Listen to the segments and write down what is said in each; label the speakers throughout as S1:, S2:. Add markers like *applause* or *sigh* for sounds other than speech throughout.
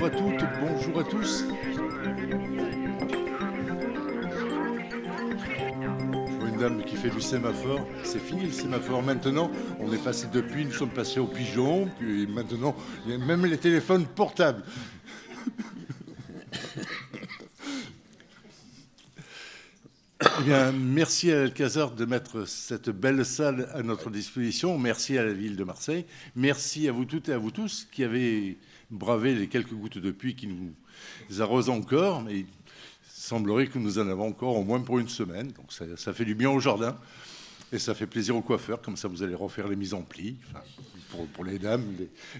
S1: Bonjour à toutes, bonjour à tous. Je vois une dame qui fait du sémaphore. C'est fini le sémaphore. Maintenant, on est passé depuis, nous sommes passés au pigeon. Puis maintenant, il y a même les téléphones portables. Eh bien, merci à Alcazar de mettre cette belle salle à notre disposition. Merci à la ville de Marseille. Merci à vous toutes et à vous tous qui avez braver les quelques gouttes de pluie qui nous arrosent encore, mais il semblerait que nous en avons encore au moins pour une semaine. Donc ça, fait du bien au jardin. Et ça fait plaisir aux coiffeurs, comme ça vous allez refaire les mises en plis. pour, les dames,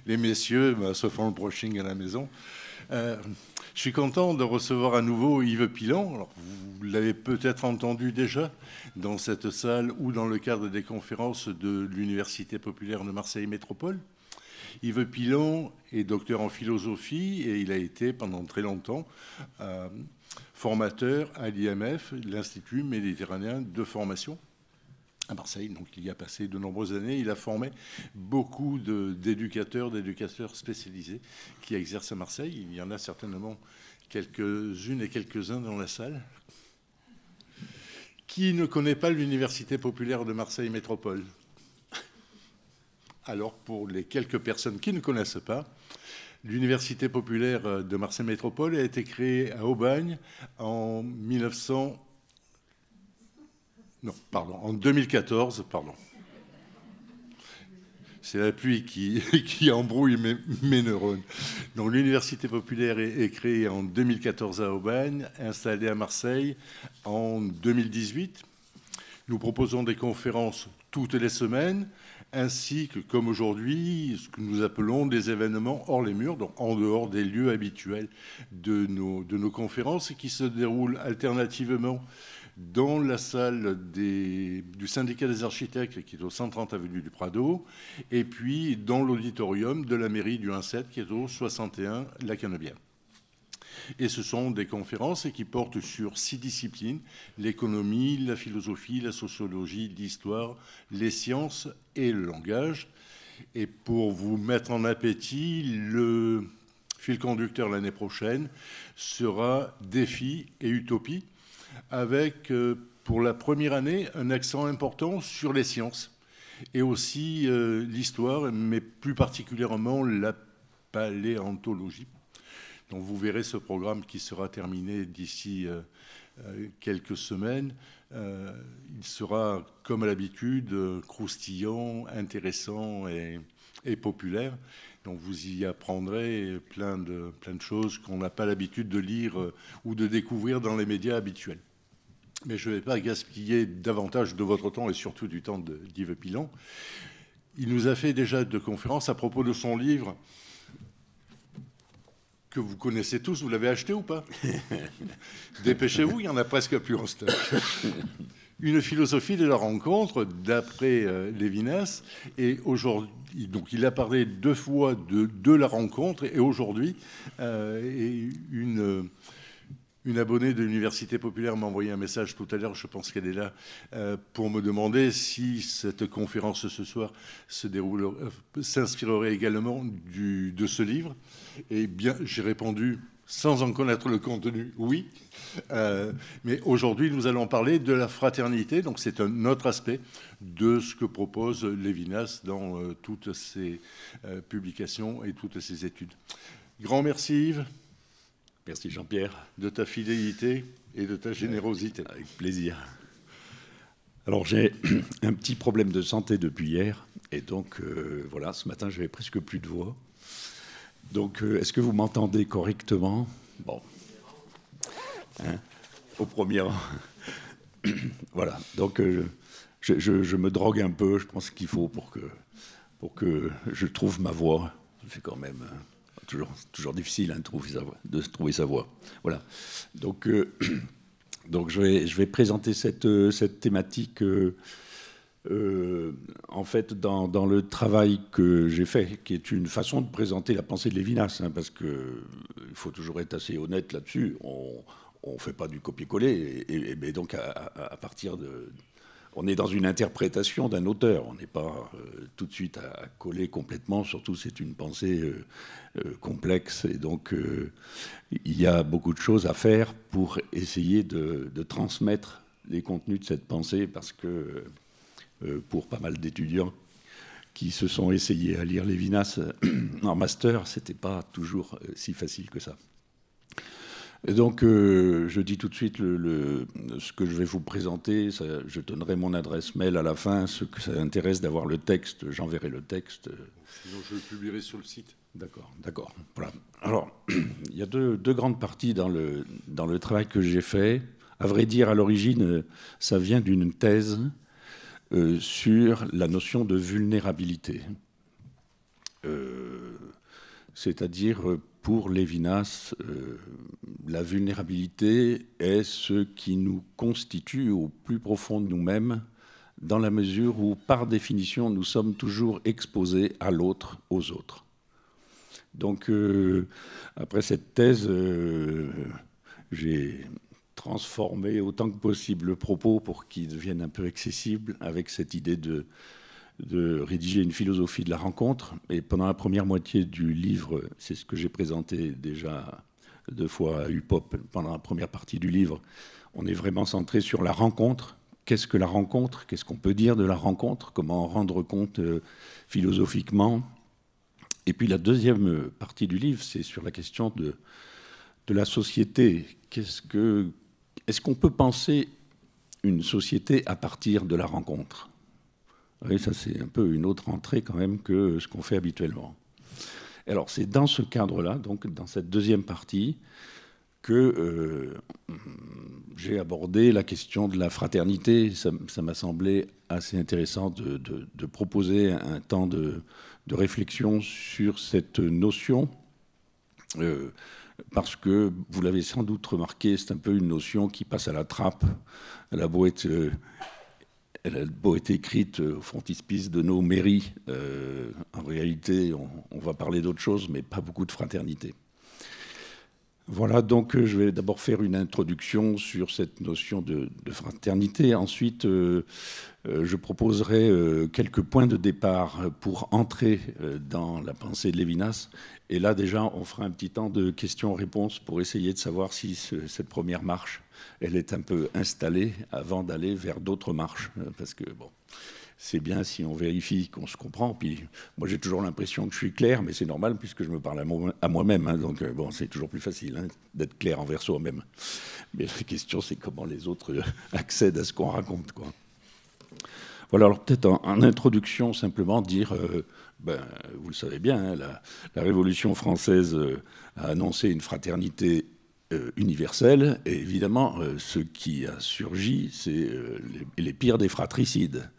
S1: les, messieurs sauf bah, se font le brushing à la maison. Euh, je suis content de recevoir à nouveau Yves Pilon. Alors, vous l'avez peut-être entendu déjà dans cette salle ou dans le cadre des conférences de l'Université populaire de Marseille Métropole. Yves Pilon est docteur en philosophie et il a été pendant très longtemps euh, formateur à l'IMF, l'Institut méditerranéen de formation à Marseille. Donc il y a passé de nombreuses années. Il a formé beaucoup d'éducateurs, d'éducateurs spécialisés qui exercent à Marseille. Il y en a certainement quelques-unes et quelques-uns dans la salle. Qui ne connaît pas l'Université populaire de Marseille Métropole alors pour les quelques personnes qui ne connaissent pas, l'Université populaire euh, de Marseille Métropole a été créée à Aubagne en 1900. en 2014, pardon. C'est la pluie qui, *laughs* embrouille mes, neurones. Donc l'Université populaire est, créée en 2014 à Aubagne, installée à Marseille en 2018. Nous proposons des conférences toutes les semaines ainsi que, comme aujourd'hui, ce que nous appelons des événements hors les murs, donc en dehors des lieux habituels de nos, conférences, qui se déroulent alternativement dans la salle du syndicat des architectes, qui est au 130 avenue du Prado, et puis dans l'auditorium de la mairie du 17, qui est au 61 La canobienne et ce sont des conférences qui portent sur six disciplines, l'économie, la philosophie, la sociologie, l'histoire, les sciences et le langage. Et pour vous mettre en appétit, le fil conducteur l'année prochaine sera défi et utopie, avec euh, pour la première année un accent important sur les sciences et aussi euh, l'histoire, mais plus particulièrement la paléontologie. Donc vous verrez ce programme qui sera terminé d'ici euh, euh, quelques semaines. Euh, il sera, comme à l'habitude, croustillant, intéressant et, populaire. Donc vous y apprendrez plein de, plein de choses qu'on n'a pas l'habitude de lire ou de découvrir dans les médias habituels. Mais je ne vais pas gaspiller davantage de votre temps et surtout du temps d'Yves Pilon. Il nous a fait déjà deux conférences à propos de son livre que vous connaissez tous, vous l'avez acheté ou pas *laughs* Dépêchez-vous, il n'y en a presque plus en stock. *laughs* Une philosophie de la rencontre, d'après euh, Lévinas, et aujourd'hui, donc il a parlé deux fois de, la rencontre, et aujourd'hui, euh, une une abonnée de l'Université populaire m'a envoyé un message tout à l'heure, je pense qu'elle est là, euh, pour me demander si cette conférence ce soir euh, s'inspirerait également du, de ce livre. Eh bien, j'ai répondu, sans en connaître le contenu, oui. Euh, mais aujourd'hui, nous allons parler de la fraternité. Donc, c'est un autre aspect de ce que propose Lévinas dans toutes ses publications et toutes ses études. Grand merci Yves. Merci Jean-Pierre. De ta fidélité et de ta
S2: générosité. Avec plaisir. Alors j'ai *clears throat* un petit problème de santé depuis hier, et donc euh, voilà, ce matin j'avais presque plus de voix. Donc euh, est-ce que vous m'entendez correctement Bon. Hein Au premier rang. *clears throat* voilà, donc euh, je, me drogue un peu, je pense qu'il faut pour que, pour que je trouve ma voix. C'est quand même toujours, difficile hein, de, trouver sa voie, Voilà. Donc, euh, *clears throat* donc je, vais, je vais présenter cette, euh, cette thématique euh, en fait dans, le travail que j'ai fait, qui est une façon de présenter la pensée de Lévinas, hein, parce qu'il faut toujours être assez honnête là-dessus. On ne fait pas du copier-coller, et, donc à partir de on est dans une interprétation d'un auteur. On n'est pas euh, tout de suite à, coller complètement. Surtout, c'est une pensée euh, euh, complexe. Et donc, il y a beaucoup de choses à faire pour essayer de, transmettre les contenus de cette pensée. Parce que pour pas mal d'étudiants qui se sont essayés à lire Lévinas *clears throat* en master, c'était pas toujours si facile que ça donc, euh, je dis tout de suite le, ce que je vais vous présenter. je donnerai mon adresse mail à la fin. ce que ça intéresse d'avoir le texte, j'enverrai le texte.
S1: Sinon, je le publierai sur le site. D'accord, d'accord.
S2: Voilà. Alors, *clears throat* il y a deux, grandes parties dans le, dans le travail que j'ai fait. À vrai dire, à l'origine, ça vient d'une thèse euh, sur la notion de vulnérabilité. Euh, c'est-à-dire pour Lévinas, euh, la vulnérabilité est ce qui nous constitue au plus profond de nous-mêmes, dans la mesure où, par définition, nous sommes toujours exposés à l'autre, aux autres. Donc, euh, après cette thèse, euh, j'ai transformé autant que possible le propos pour qu'il devienne un peu accessible avec cette idée de de rédiger une philosophie de la rencontre. Et pendant la première moitié du livre, c'est ce que j'ai présenté déjà deux fois à UPOP, pendant la première partie du livre, on est vraiment centré sur la rencontre. Qu'est-ce que la rencontre Qu'est-ce qu'on peut dire de la rencontre Comment en rendre compte euh, philosophiquement Et puis la deuxième partie du livre, c'est sur la question de, la société. Qu'est-ce que, est-ce qu'on peut penser une société à partir de la rencontre ça c'est un peu une autre entrée quand même que ce qu'on fait habituellement. Alors c'est dans ce cadre-là, donc dans cette deuxième partie, que euh, j'ai abordé la question de la fraternité. Ça m'a semblé assez intéressant de, proposer un temps de, réflexion sur cette notion. Euh, parce que vous l'avez sans doute remarqué, c'est un peu une notion qui passe à la trappe. à la boîte. Euh, elle a beau être écrite euh, au frontispice de nos mairies, euh, en réalité, on, on va parler d'autre chose, mais pas beaucoup de fraternité. Voilà, donc euh, je vais d'abord faire une introduction sur cette notion de, fraternité. Ensuite, euh, euh, je proposerai quelques points de départ pour entrer dans la pensée de Lévinas. Et là, déjà, on fera un petit temps de questions-réponses pour essayer de savoir si cette première marche, elle est un peu installée avant d'aller vers d'autres marches. Hein, parce que, bon c'est bien si on vérifie qu'on se comprend. Puis moi, j'ai toujours l'impression que je suis clair, mais c'est normal puisque je me parle à moi-même. Hein. donc euh, bon, c'est toujours plus facile hein, d'être clair envers soi-même. Mais la question, c'est comment les autres euh, accèdent à ce qu'on raconte, Voilà, alors peut-être en, introduction, simplement dire, euh, ben, vous le savez bien, hein, la, Révolution française a annoncé une fraternité universelle, et évidemment, ce qui a surgi, c'est les, pires des fratricides.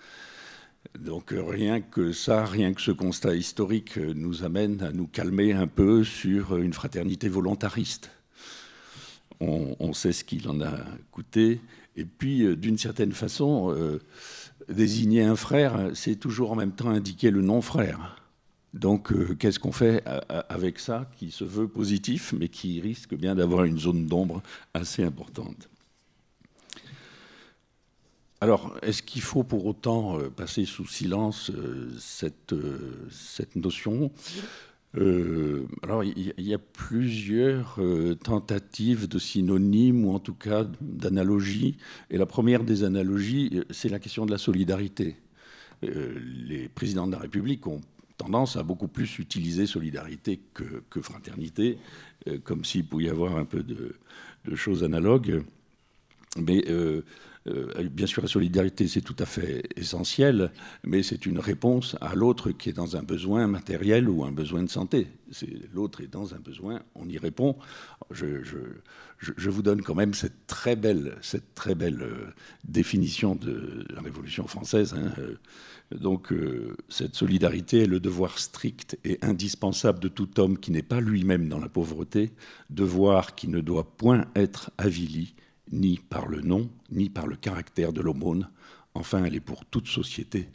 S2: Donc euh, rien que ça, rien que ce constat historique euh, nous amène à nous calmer un peu sur euh, une fraternité volontariste. On, sait ce qu'il en a coûté. Et puis, d'une certaine façon, désigner un frère, hein, c'est toujours en même temps indiquer le non-frère. Donc, qu'est-ce qu'on fait avec ça qui se veut positif, mais qui risque bien d'avoir une zone d'ombre assez importante alors, est-ce qu'il faut pour autant euh, passer sous silence euh, cette, euh, cette notion alors, il y, a plusieurs tentatives de synonymes ou en tout cas d'analogies. Et la première des analogies, c'est la question de la solidarité. les présidents de la République ont tendance à beaucoup plus utiliser solidarité que, fraternité, comme s'il pouvait y avoir un peu de, de choses analogues. Mais euh, bien sûr, la solidarité, c'est tout à fait essentiel, mais c'est une réponse à l'autre qui est dans un besoin matériel ou un besoin de santé. l'autre est dans un besoin, on y répond. Je, vous donne quand même cette très belle, euh, définition de la Révolution française. Hein, euh. Donc, cette solidarité est le devoir strict et indispensable de tout homme qui n'est pas lui-même dans la pauvreté, devoir qui ne doit point être avili ni par le nom, ni par le caractère de l'aumône. Enfin, elle est pour toute société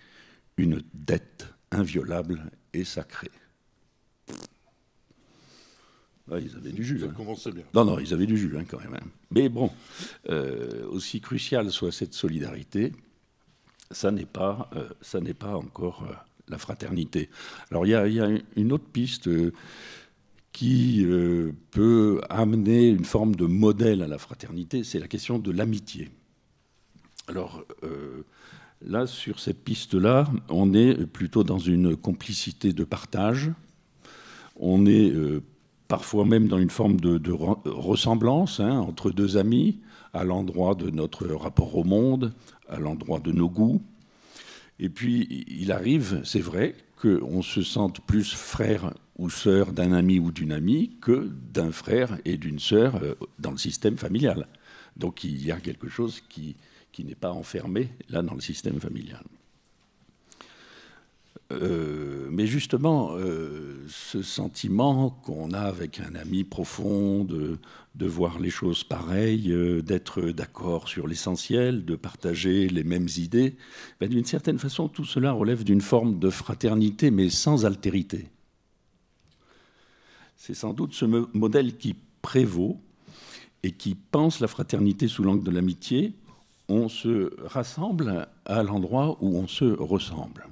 S2: une dette inviolable et sacrée. Ah, ils avaient du jus. Hein. Non, non, ils avaient du jus hein, quand même. Mais bon, euh, aussi cruciale soit cette solidarité, ça n'est pas, euh, pas encore euh, la fraternité. Alors il y a, une autre piste qui euh, peut amener une forme de modèle à la fraternité, c'est la question de l'amitié. Alors euh, là, sur cette piste-là, on est plutôt dans une complicité de partage, on est euh, parfois même dans une forme de, ressemblance hein, entre deux amis, à l'endroit de notre rapport au monde, à l'endroit de nos goûts. Et puis, il arrive, c'est vrai, qu'on se sente plus frère ou sœur d'un ami ou d'une amie que d'un frère et d'une sœur euh, dans le système familial. Donc il y a quelque chose qui, qui n'est pas enfermé là dans le système familial. Euh, mais justement, euh, ce sentiment qu'on a avec un ami profond, de, voir les choses pareilles, d'être d'accord sur l'essentiel, de partager les mêmes idées, ben, d'une certaine façon, tout cela relève d'une forme de fraternité, mais sans altérité. C'est sans doute ce modèle qui prévaut et qui pense la fraternité sous l'angle de l'amitié. On se rassemble à l'endroit où on se ressemble.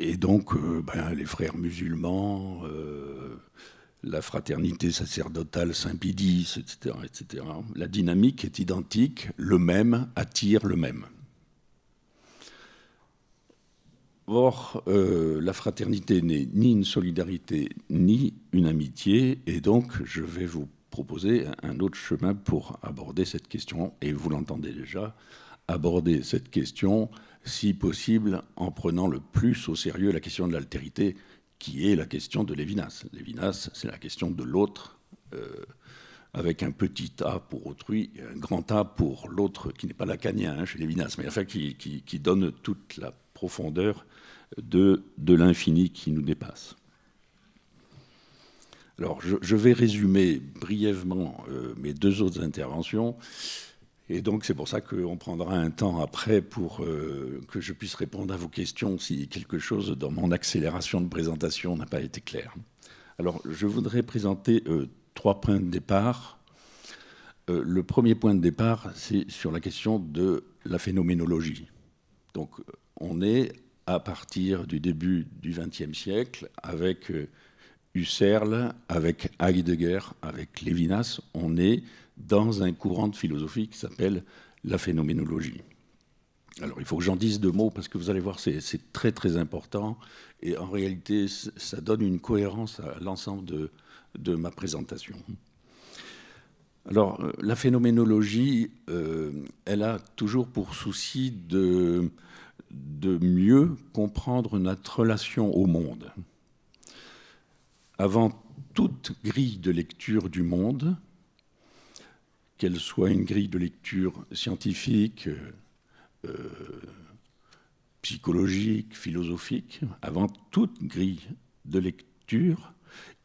S2: Et donc, euh, ben, les frères musulmans, euh, la fraternité sacerdotale Saint-Pédis, etc., etc. La dynamique est identique, le même attire le même. Or, euh, la fraternité n'est ni une solidarité ni une amitié, et donc je vais vous proposer un autre chemin pour aborder cette question, et vous l'entendez déjà, aborder cette question, si possible, en prenant le plus au sérieux la question de l'altérité, qui est la question de Lévinas. Lévinas, c'est la question de l'autre, euh, avec un petit A pour autrui, un grand A pour l'autre, qui n'est pas lacanien hein, chez Lévinas, mais enfin qui, qui donne toute la profondeur de, de l'infini qui nous dépasse. Alors, je, vais résumer brièvement euh, mes deux autres interventions. Et donc, c'est pour ça qu'on prendra un temps après pour euh, que je puisse répondre à vos questions si quelque chose dans mon accélération de présentation n'a pas été clair. Alors, je voudrais présenter euh, trois points de départ. le premier point de départ, c'est sur la question de la phénoménologie. Donc, on est à partir du début du XXe siècle avec euh, Husserl, avec Heidegger, avec Levinas, on est dans un courant de philosophie qui s'appelle la phénoménologie. Alors il faut que j'en dise deux mots parce que vous allez voir, c'est très très important et en réalité ça donne une cohérence à l'ensemble de, ma présentation. Alors euh, la phénoménologie, euh, elle a toujours pour souci de de mieux comprendre notre relation au monde. Avant toute grille de lecture du monde, qu'elle soit une grille de lecture scientifique, euh, psychologique, philosophique, avant toute grille de lecture,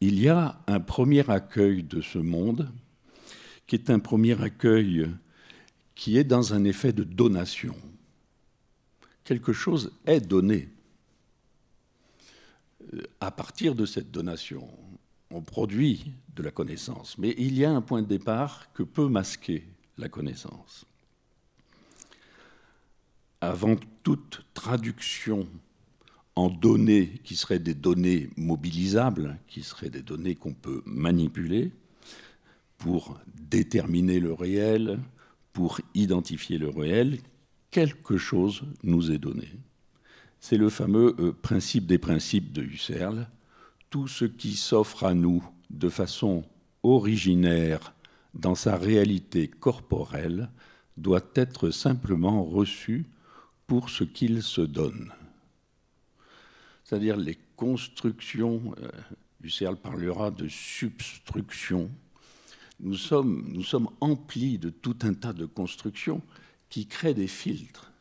S2: il y a un premier accueil de ce monde, qui est un premier accueil qui est dans un effet de donation quelque chose est donné. Euh, à partir de cette donation, on produit de la connaissance, mais il y a un point de départ que peut masquer la connaissance. Avant toute traduction en données qui seraient des données mobilisables, qui seraient des données qu'on peut manipuler pour déterminer le réel, pour identifier le réel, quelque chose nous est donné. C'est le fameux euh, principe des principes de Husserl. Tout ce qui s'offre à nous de façon originaire dans sa réalité corporelle doit être simplement reçu pour ce qu'il se donne. C'est-à-dire les constructions, euh, Husserl parlera de substructions. Nous sommes, nous sommes emplis de tout un tas de constructions qui crée des filtres.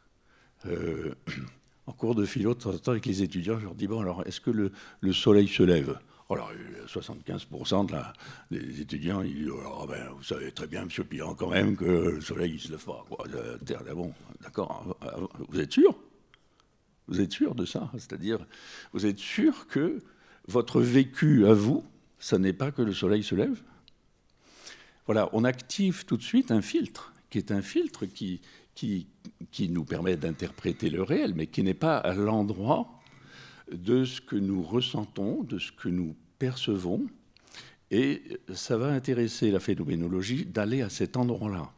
S2: Euh, *clears throat* en cours de philo, de temps en temps, avec les étudiants, je leur dis, bon, alors, est-ce que le, soleil se lève alors, 75% des étudiants, ils disent, alors, oh, ben, vous savez très bien, monsieur Piran, quand même, que le soleil, il se lève pas. Quoi. Terre, là, bon, d'accord, hein, hein, vous êtes sûr Vous êtes sûr de ça C'est-à-dire, vous êtes sûr que votre vécu à vous, ça n'est pas que le soleil se lève Voilà, on active tout de suite un filtre, qui est un filtre qui, qui, nous permet d'interpréter le réel, mais qui n'est pas à l'endroit de ce que nous ressentons, de ce que nous percevons. Et ça va intéresser la phénoménologie d'aller à cet endroit-là.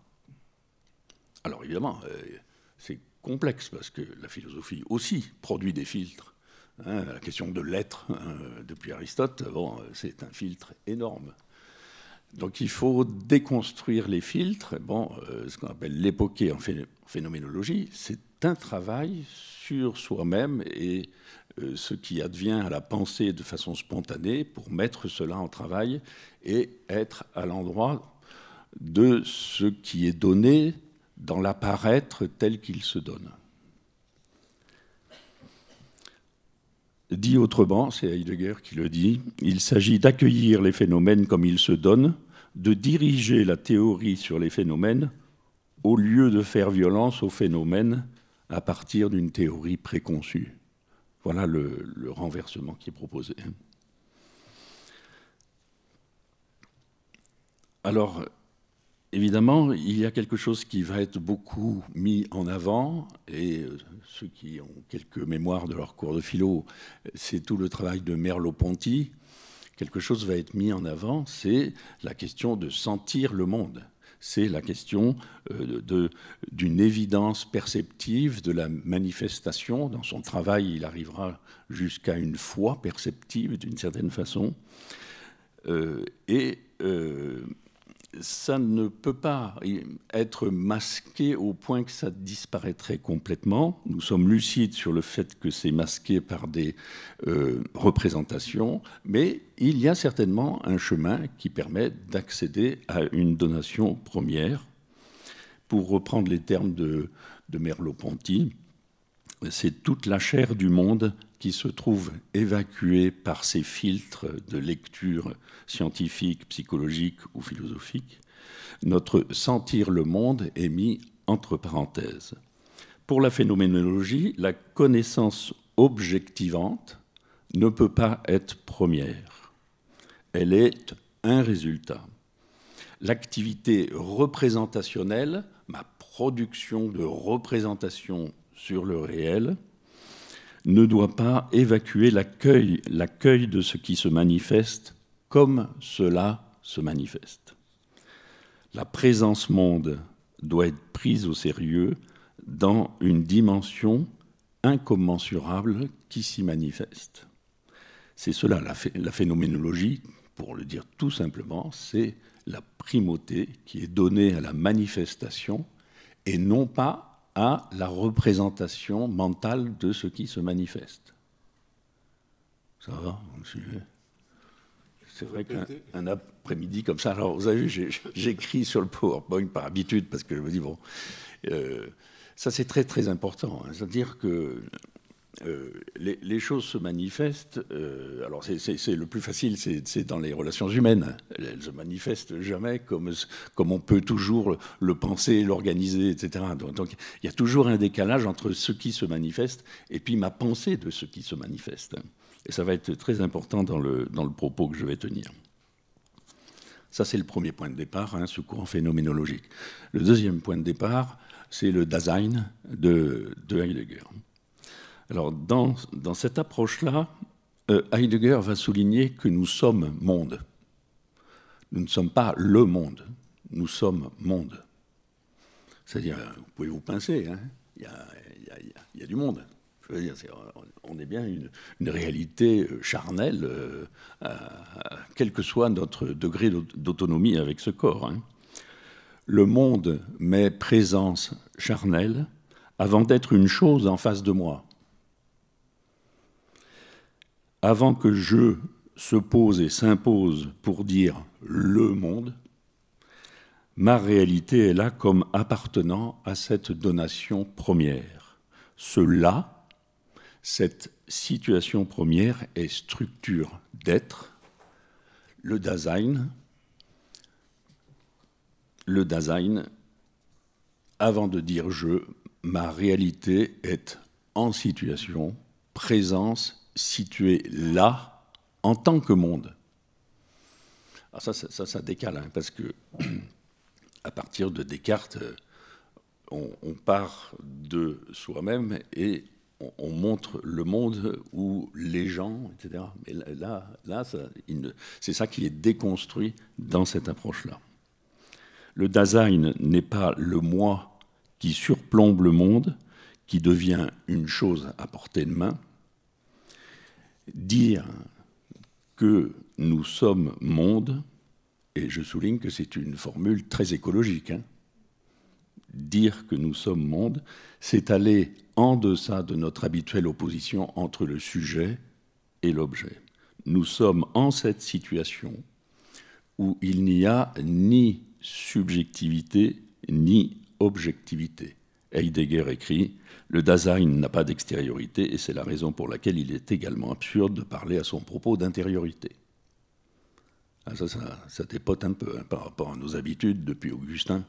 S2: Alors évidemment, euh, c'est complexe parce que la philosophie aussi produit des filtres. Hein. la question de l'être, hein, depuis Aristote, euh, c'est un filtre énorme. Donc il faut déconstruire les filtres. Bon, euh, ce qu'on appelle l'époquer en phénoménologie, c'est un travail sur soi-même et euh, ce qui advient à la pensée de façon spontanée pour mettre cela en travail et être à l'endroit de ce qui est donné dans l'apparaître tel qu'il se donne. Dit autrement, c'est Heidegger qui le dit, il s'agit d'accueillir les phénomènes comme ils se donnent, de diriger la théorie sur les phénomènes au lieu de faire violence aux phénomènes à partir d'une théorie préconçue. Voilà le, renversement qui est proposé. Alors, évidemment, il y a quelque chose qui va être beaucoup mis en avant, et euh, ceux qui ont quelques mémoires de leur cours de philo, c'est tout le travail de Merleau-Ponty. Quelque chose va être mis en avant, c'est la question de sentir le monde. C'est la question euh, d'une évidence perceptive de la manifestation. Dans son travail, il arrivera jusqu'à une foi perceptive, d'une certaine façon. Euh, et ça ne peut pas être masqué au point que ça disparaîtrait complètement. Nous sommes lucides sur le fait que c'est masqué par des euh, représentations, mais il y a certainement un chemin qui permet d'accéder à une donation première. Pour reprendre les termes de, de Merleau-Ponty, c'est toute la chair du monde qui se trouve évacué par ces filtres de lecture scientifique, psychologique ou philosophique, notre sentir le monde est mis entre parenthèses. Pour la phénoménologie, la connaissance objectivante ne peut pas être première. Elle est un résultat. L'activité représentationnelle, ma production de représentation sur le réel, ne doit pas évacuer l'accueil, de ce qui se manifeste comme cela se manifeste. La présence monde doit être prise au sérieux dans une dimension incommensurable qui s'y manifeste. C'est cela la, phénoménologie, pour le dire tout simplement, c'est la primauté qui est donnée à la manifestation et non pas à la représentation mentale de ce qui se manifeste. Ça va, c'est vrai qu'un après-midi comme ça, alors vous avez vu, j'écris sur le PowerPoint par habitude parce que je me dis, bon, euh, ça c'est très très important. Hein. C'est-à-dire que euh, les, choses se manifestent. Euh, alors, c'est le plus facile, c'est dans les relations humaines. Elles se manifestent jamais comme, comme on peut toujours le penser, l'organiser, etc. Donc, il y a toujours un décalage entre ce qui se manifeste et puis ma pensée de ce qui se manifeste. Et ça va être très important dans le, dans le propos que je vais tenir. Ça, c'est le premier point de départ, hein, ce courant phénoménologique. Le deuxième point de départ, c'est le Dasein de Heidegger. Alors, dans, cette approche-là, euh, Heidegger va souligner que nous sommes monde. Nous ne sommes pas le monde, nous sommes monde. C'est-à-dire, vous pouvez vous pincer, il, y a, du monde. on est bien une, réalité euh, charnelle, euh, quel que soit notre degré d'autonomie avec ce corps. Hein. Le monde, met présence charnelle, avant d'être une chose en face de moi avant que je se pose et s'impose pour dire le monde, ma réalité est là comme appartenant à cette donation première. Cela, cette situation première est structure d'être, le design, le design. avant de dire je, ma réalité est en situation, présence situé là en tant que monde. Alors ah, ça, ça, décale, hein, parce que *clears throat* à partir de Descartes, euh, on, on part de soi-même et on, montre le monde ou les gens, etc. Mais là, là, c'est ça qui est déconstruit dans cette approche-là. Le Dasein n'est pas le moi qui surplombe le monde, qui devient une chose à portée de main, dire que nous sommes monde, et je souligne que c'est une formule très écologique, hein. dire que nous sommes monde, c'est aller en deçà de notre habituelle opposition entre le sujet et l'objet. Nous sommes en cette situation où il n'y a ni subjectivité ni objectivité. Heidegger écrit Le Dasein n'a pas d'extériorité et c'est la raison pour laquelle il est également absurde de parler à son propos d'intériorité. Ah, ça, ça, dépote un peu hein, par rapport à nos habitudes depuis Augustin.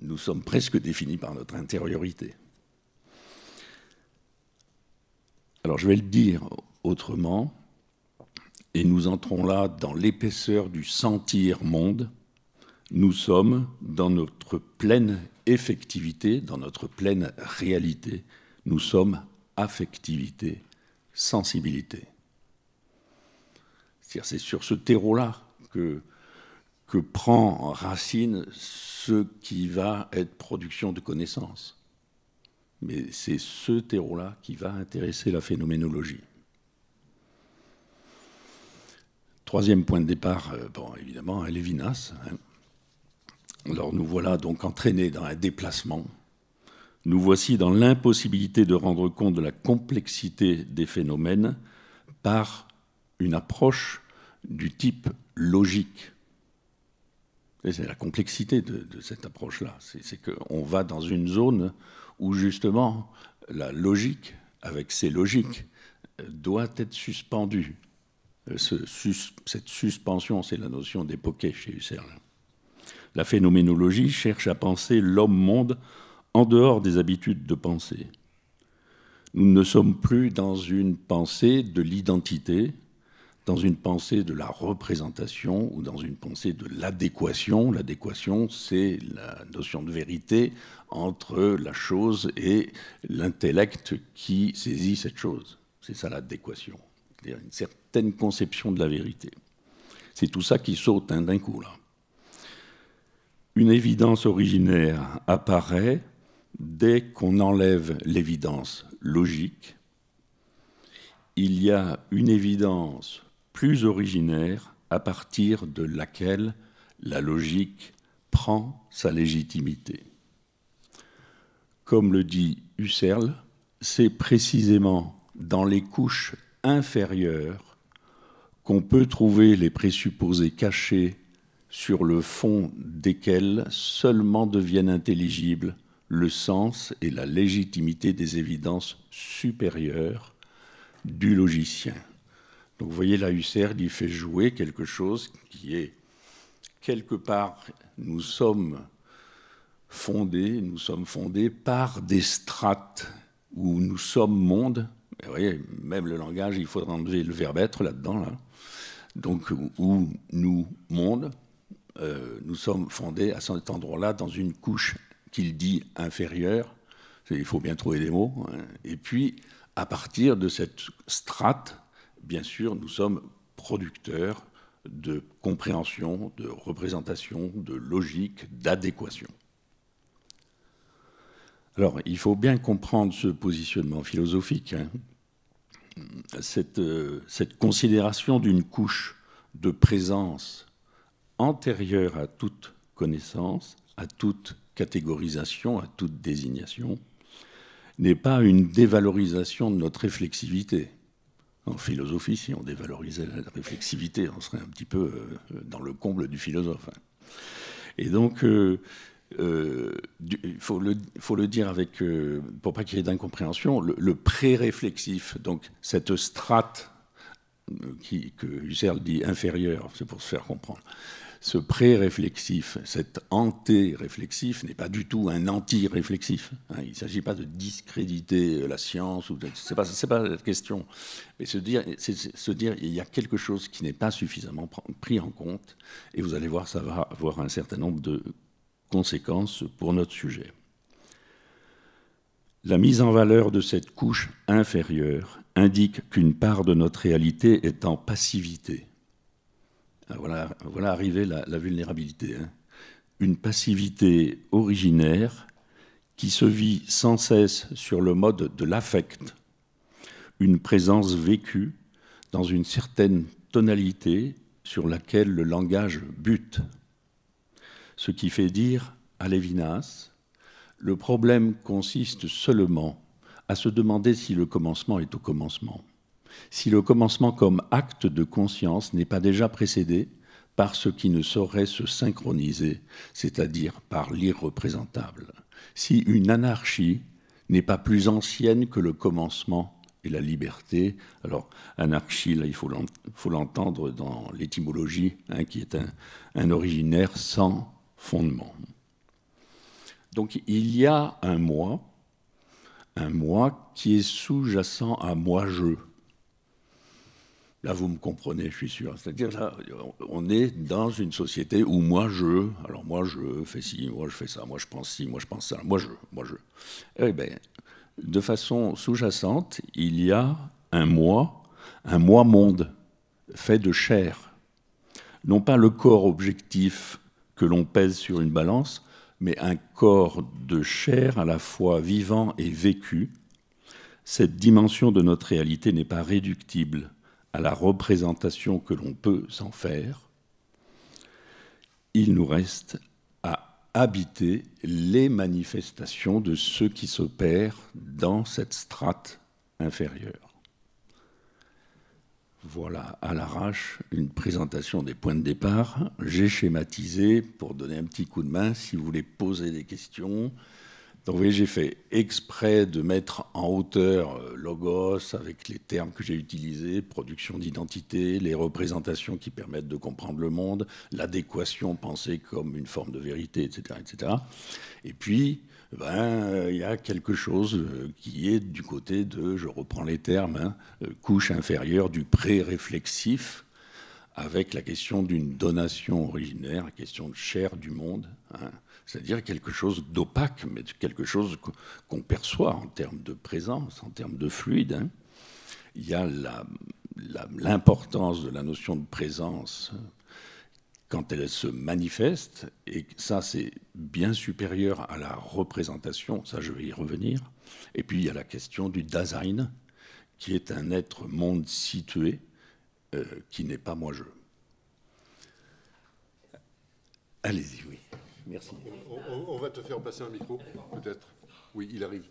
S2: Nous sommes presque définis par notre intériorité. Alors je vais le dire autrement, et nous entrons là dans l'épaisseur du sentir monde nous sommes dans notre pleine effectivité, dans notre pleine réalité, nous sommes affectivité, sensibilité. C'est sur ce terreau-là que, prend en racine ce qui va être production de connaissances. Mais c'est ce terreau-là qui va intéresser la phénoménologie. Troisième point de départ, euh, bon, évidemment, Lévinas. Hein. Alors nous voilà donc entraînés dans un déplacement. Nous voici dans l'impossibilité de rendre compte de la complexité des phénomènes par une approche du type logique. C'est la complexité de, cette approche-là. C'est qu'on va dans une zone où justement la logique, avec ses logiques, doit être suspendue. Euh, cette suspension, c'est la notion d'époquet chez Husserl. La phénoménologie cherche à penser l'homme-monde en dehors des habitudes de pensée. Nous ne sommes plus dans une pensée de l'identité, dans une pensée de la représentation ou dans une pensée de l'adéquation. L'adéquation, c'est la notion de vérité entre la chose et l'intellect qui saisit cette chose. C'est ça l'adéquation, c'est-à-dire une certaine conception de la vérité. C'est tout ça qui saute hein, d'un coup là une évidence originaire apparaît dès qu'on enlève l'évidence logique. Il y a une évidence plus originaire à partir de laquelle la logique prend sa légitimité. Comme le dit Husserl, c'est précisément dans les couches inférieures qu'on peut trouver les présupposés cachés sur le fond desquels seulement deviennent intelligibles le sens et la légitimité des évidences supérieures du logicien. Donc vous voyez la Husserl, il fait jouer quelque chose qui est, quelque part, nous sommes fondés, nous sommes fondés par des strates où nous sommes monde. Vous voyez, même le langage, il faudra enlever le verbe être là-dedans. Là. Donc, où nous, monde, euh, nous sommes fondés à cet endroit-là dans une couche qu'il dit inférieure, il faut bien trouver des mots, hein. et puis à partir de cette strate, bien sûr, nous sommes producteurs de compréhension, de représentation, de logique, d'adéquation. Alors, il faut bien comprendre ce positionnement philosophique, hein. cette, euh, cette, considération d'une couche de présence antérieure à toute connaissance, à toute catégorisation, à toute désignation, n'est pas une dévalorisation de notre réflexivité. En philosophie, si on dévalorisait la réflexivité, on serait un petit peu euh, dans le comble du philosophe. Hein. Et donc, euh, euh, il faut le, faut le, dire avec, pour pas qu'il y ait d'incompréhension, le, pré-réflexif, donc cette strate qui, que Husserl dit inférieure, c'est pour se faire comprendre, ce pré-réflexif, cet anté-réflexif n'est pas du tout un anti-réflexif. Hein. Il ne s'agit pas de discréditer euh, la science, ou c'est pas, pas la question. Mais se dire, se dire, il y a quelque chose qui n'est pas suffisamment pris en compte, et vous allez voir, ça va avoir un certain nombre de conséquences pour notre sujet. La mise en valeur de cette couche inférieure indique qu'une part de notre réalité est en passivité ah, voilà, voilà arrivée la, vulnérabilité. Hein. Une passivité originaire qui se vit sans cesse sur le mode de l'affect, une présence vécue dans une certaine tonalité sur laquelle le langage bute. Ce qui fait dire à Lévinas, le problème consiste seulement à se demander si le commencement est au commencement si le commencement comme acte de conscience n'est pas déjà précédé par ce qui ne saurait se synchroniser, c'est-à-dire par l'irreprésentable, si une anarchie n'est pas plus ancienne que le commencement et la liberté. Alors, anarchie, il faut l'entendre dans l'étymologie, hein, qui est un, un originaire sans fondement. Donc, il y a un moi, un moi qui est sous-jacent à moi-je, Là, vous me comprenez, je suis sûr. C'est-à-dire, on est dans une société où moi, je, alors moi, je fais ci, moi, je fais ça, moi, je pense ci, moi, je pense ça, moi, je, moi, je. Eh bien, de façon sous-jacente, il y a un moi, un moi-monde, fait de chair. Non pas le corps objectif que l'on pèse sur une balance, mais un corps de chair à la fois vivant et vécu. Cette dimension de notre réalité n'est pas réductible à la représentation que l'on peut s'en faire, il nous reste à habiter les manifestations de ceux qui s'opèrent dans cette strate inférieure. Voilà à l'arrache une présentation des points de départ. J'ai schématisé pour donner un petit coup de main si vous voulez poser des questions, donc vous voyez, j'ai fait exprès de mettre en hauteur euh, logos avec les termes que j'ai utilisés, production d'identité, les représentations qui permettent de comprendre le monde, l'adéquation pensée comme une forme de vérité, etc. etc. Et puis, ben, il y a quelque chose euh, qui est du côté de, je reprends les termes, hein, euh, couche inférieure du pré-réflexif, avec la question d'une donation originaire, la question de chair du monde. Hein c'est-à-dire quelque chose d'opaque, mais quelque chose qu'on perçoit en termes de présence, en termes de fluide. Hein. Il y a l'importance de la notion de présence quand elle se manifeste, et ça c'est bien supérieur à la représentation, ça je vais y revenir. Et puis il y a la question du Dasein, qui est un être monde situé, euh, qui n'est pas moi-je. Allez-y, oui. Merci. On,
S1: va te faire passer un micro, peut-être. Oui, il arrive.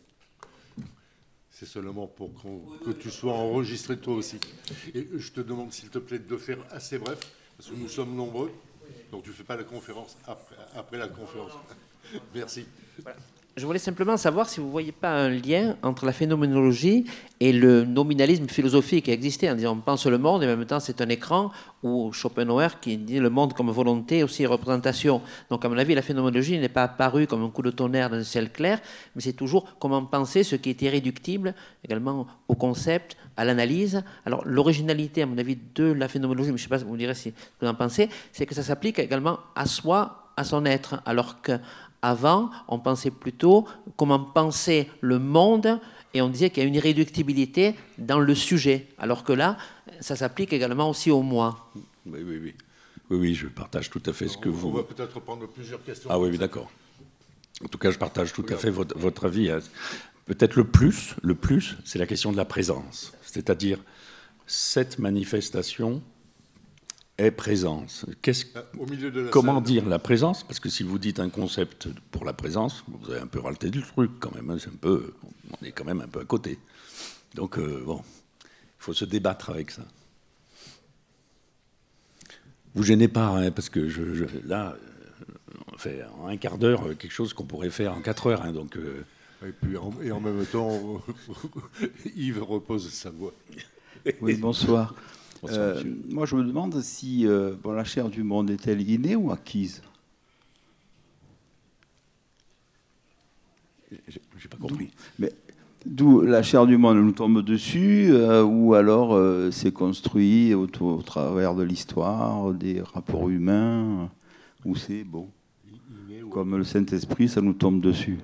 S1: C'est seulement pour que tu sois enregistré toi aussi. Et je te demande, s'il te plaît, de faire assez bref, parce que nous sommes nombreux. Donc tu ne fais pas la conférence après, la conférence. *laughs* Merci. Voilà.
S3: Je voulais simplement savoir si vous ne voyez pas un lien entre la phénoménologie et le nominalisme philosophique qui existait, en disant on pense le monde et en même temps c'est un écran, ou Schopenhauer qui dit le monde comme volonté, aussi représentation. Donc à mon avis, la phénoménologie n'est pas apparue comme un coup de tonnerre dans un ciel clair, mais c'est toujours comment penser ce qui est irréductible, également au concept, à l'analyse. Alors l'originalité, à mon avis, de la phénoménologie, je ne sais pas, vous me direz si vous en pensez, c'est que ça s'applique également à soi, à son être, alors que avant, on pensait plutôt comment penser le monde et on disait qu'il y a une irréductibilité dans le sujet, alors que là, ça s'applique également aussi au moi. Oui,
S2: oui, oui. Oui, oui, je partage tout à fait ce que vous... On va peut-être prendre plusieurs questions. Ah oui, oui d'accord. En tout cas, je partage tout à fait votre, votre avis. Hein. Peut-être le plus, le plus, c'est la question de la présence. C'est-à-dire, cette manifestation, présence. Ah, comment dire la présence Parce que si vous dites un concept pour la présence, vous avez un peu ralté du truc quand même. Hein, c'est un peu, on est quand même un peu à côté. Donc euh, bon, il faut se débattre avec ça. Vous gênez pas, hein, parce que je, là, euh, on fait en un quart d'heure euh, quelque chose qu'on pourrait faire en quatre heures. Hein, donc. et, en, et en même temps, *laughs*
S1: Yves repose sa voix. Oui, bonsoir.
S2: Euh, moi, je me demande si euh, la chair du monde est-elle innée ou acquise Je J'ai pas compris. Mais d'où la chair du monde nous tombe dessus, euh, ou alors c'est construit au, travers de l'histoire, des rapports humains, ou c'est bon. Comme le Saint-Esprit, ça nous tombe dessus.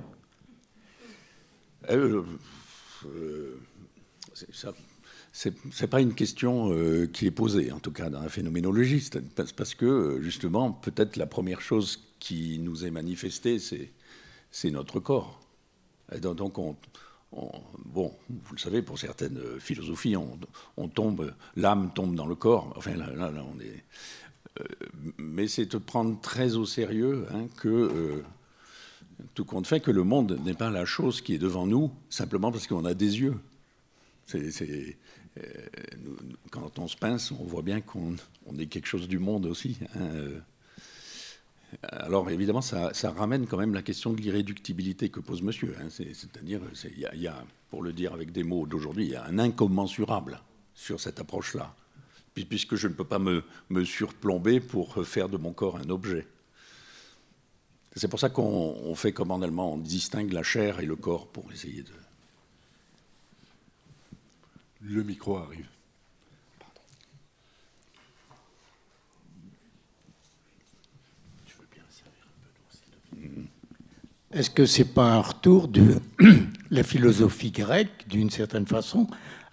S2: Ça, ce n'est pas une question euh, qui est posée, en tout cas dans la phénoménologie, parce, que euh, justement, peut-être la première chose qui nous est manifestée, c'est notre corps. donc, bon, vous le savez, pour certaines euh, philosophies, on, tombe, l'âme tombe dans le corps. Enfin, on est. mais c'est de prendre très au sérieux hein, que tout compte fait que le monde n'est pas la chose qui est devant nous simplement parce qu'on a des yeux. C'est euh, nous, quand on se pince, on voit bien qu'on est quelque chose du monde aussi. Hein, euh. Alors évidemment, ça, ramène quand même la question de l'irréductibilité que pose monsieur. Hein. C'est-à-dire, il y, a, pour le dire avec des mots d'aujourd'hui, il y a un incommensurable sur cette approche-là, puisque je ne peux pas me, me, surplomber pour faire de mon corps un objet. C'est pour ça qu'on fait comme en allemand, on distingue la chair et le corps pour essayer de... Le micro arrive.
S4: Est-ce que c'est pas un retour de *clears throat* la philosophie grecque, d'une certaine façon,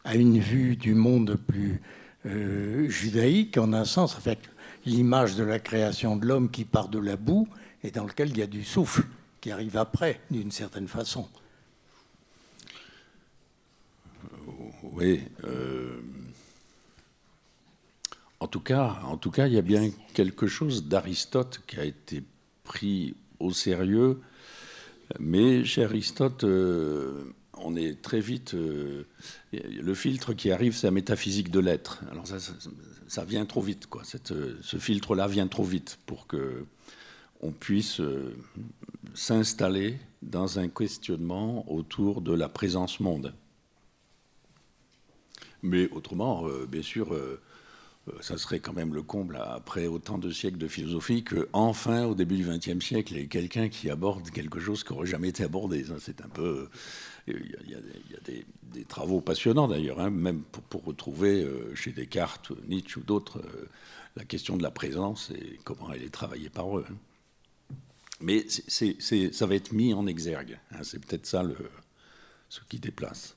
S4: à une vue du monde plus euh, judaïque, en un sens, avec l'image de la création de l'homme qui part de la boue et dans lequel il y a du souffle qui arrive après, d'une certaine façon
S2: Oui. Euh, en tout cas, en tout cas, il y a bien quelque chose d'Aristote qui a été pris au sérieux. Mais cher Aristote, euh, on est très vite. Euh, le filtre qui arrive, c'est la métaphysique de l'être. Alors ça, vient trop vite, quoi. ce filtre-là vient trop vite pour que on puisse s'installer dans un questionnement autour de la présence monde. Mais autrement, euh, bien sûr, euh, euh, ça serait quand même le comble après autant de siècles de philosophie que enfin, au début du XXe siècle, il y ait quelqu'un qui aborde quelque chose qui n'aurait jamais été abordé. C'est un peu. Il y a, des, travaux passionnants d'ailleurs, hein, même pour, retrouver chez Descartes, Nietzsche ou d'autres la question de la présence et comment elle est travaillée par eux. Hein. Mais c'est ça va être mis en exergue. Hein. C'est peut-être ça le, ce qui déplace.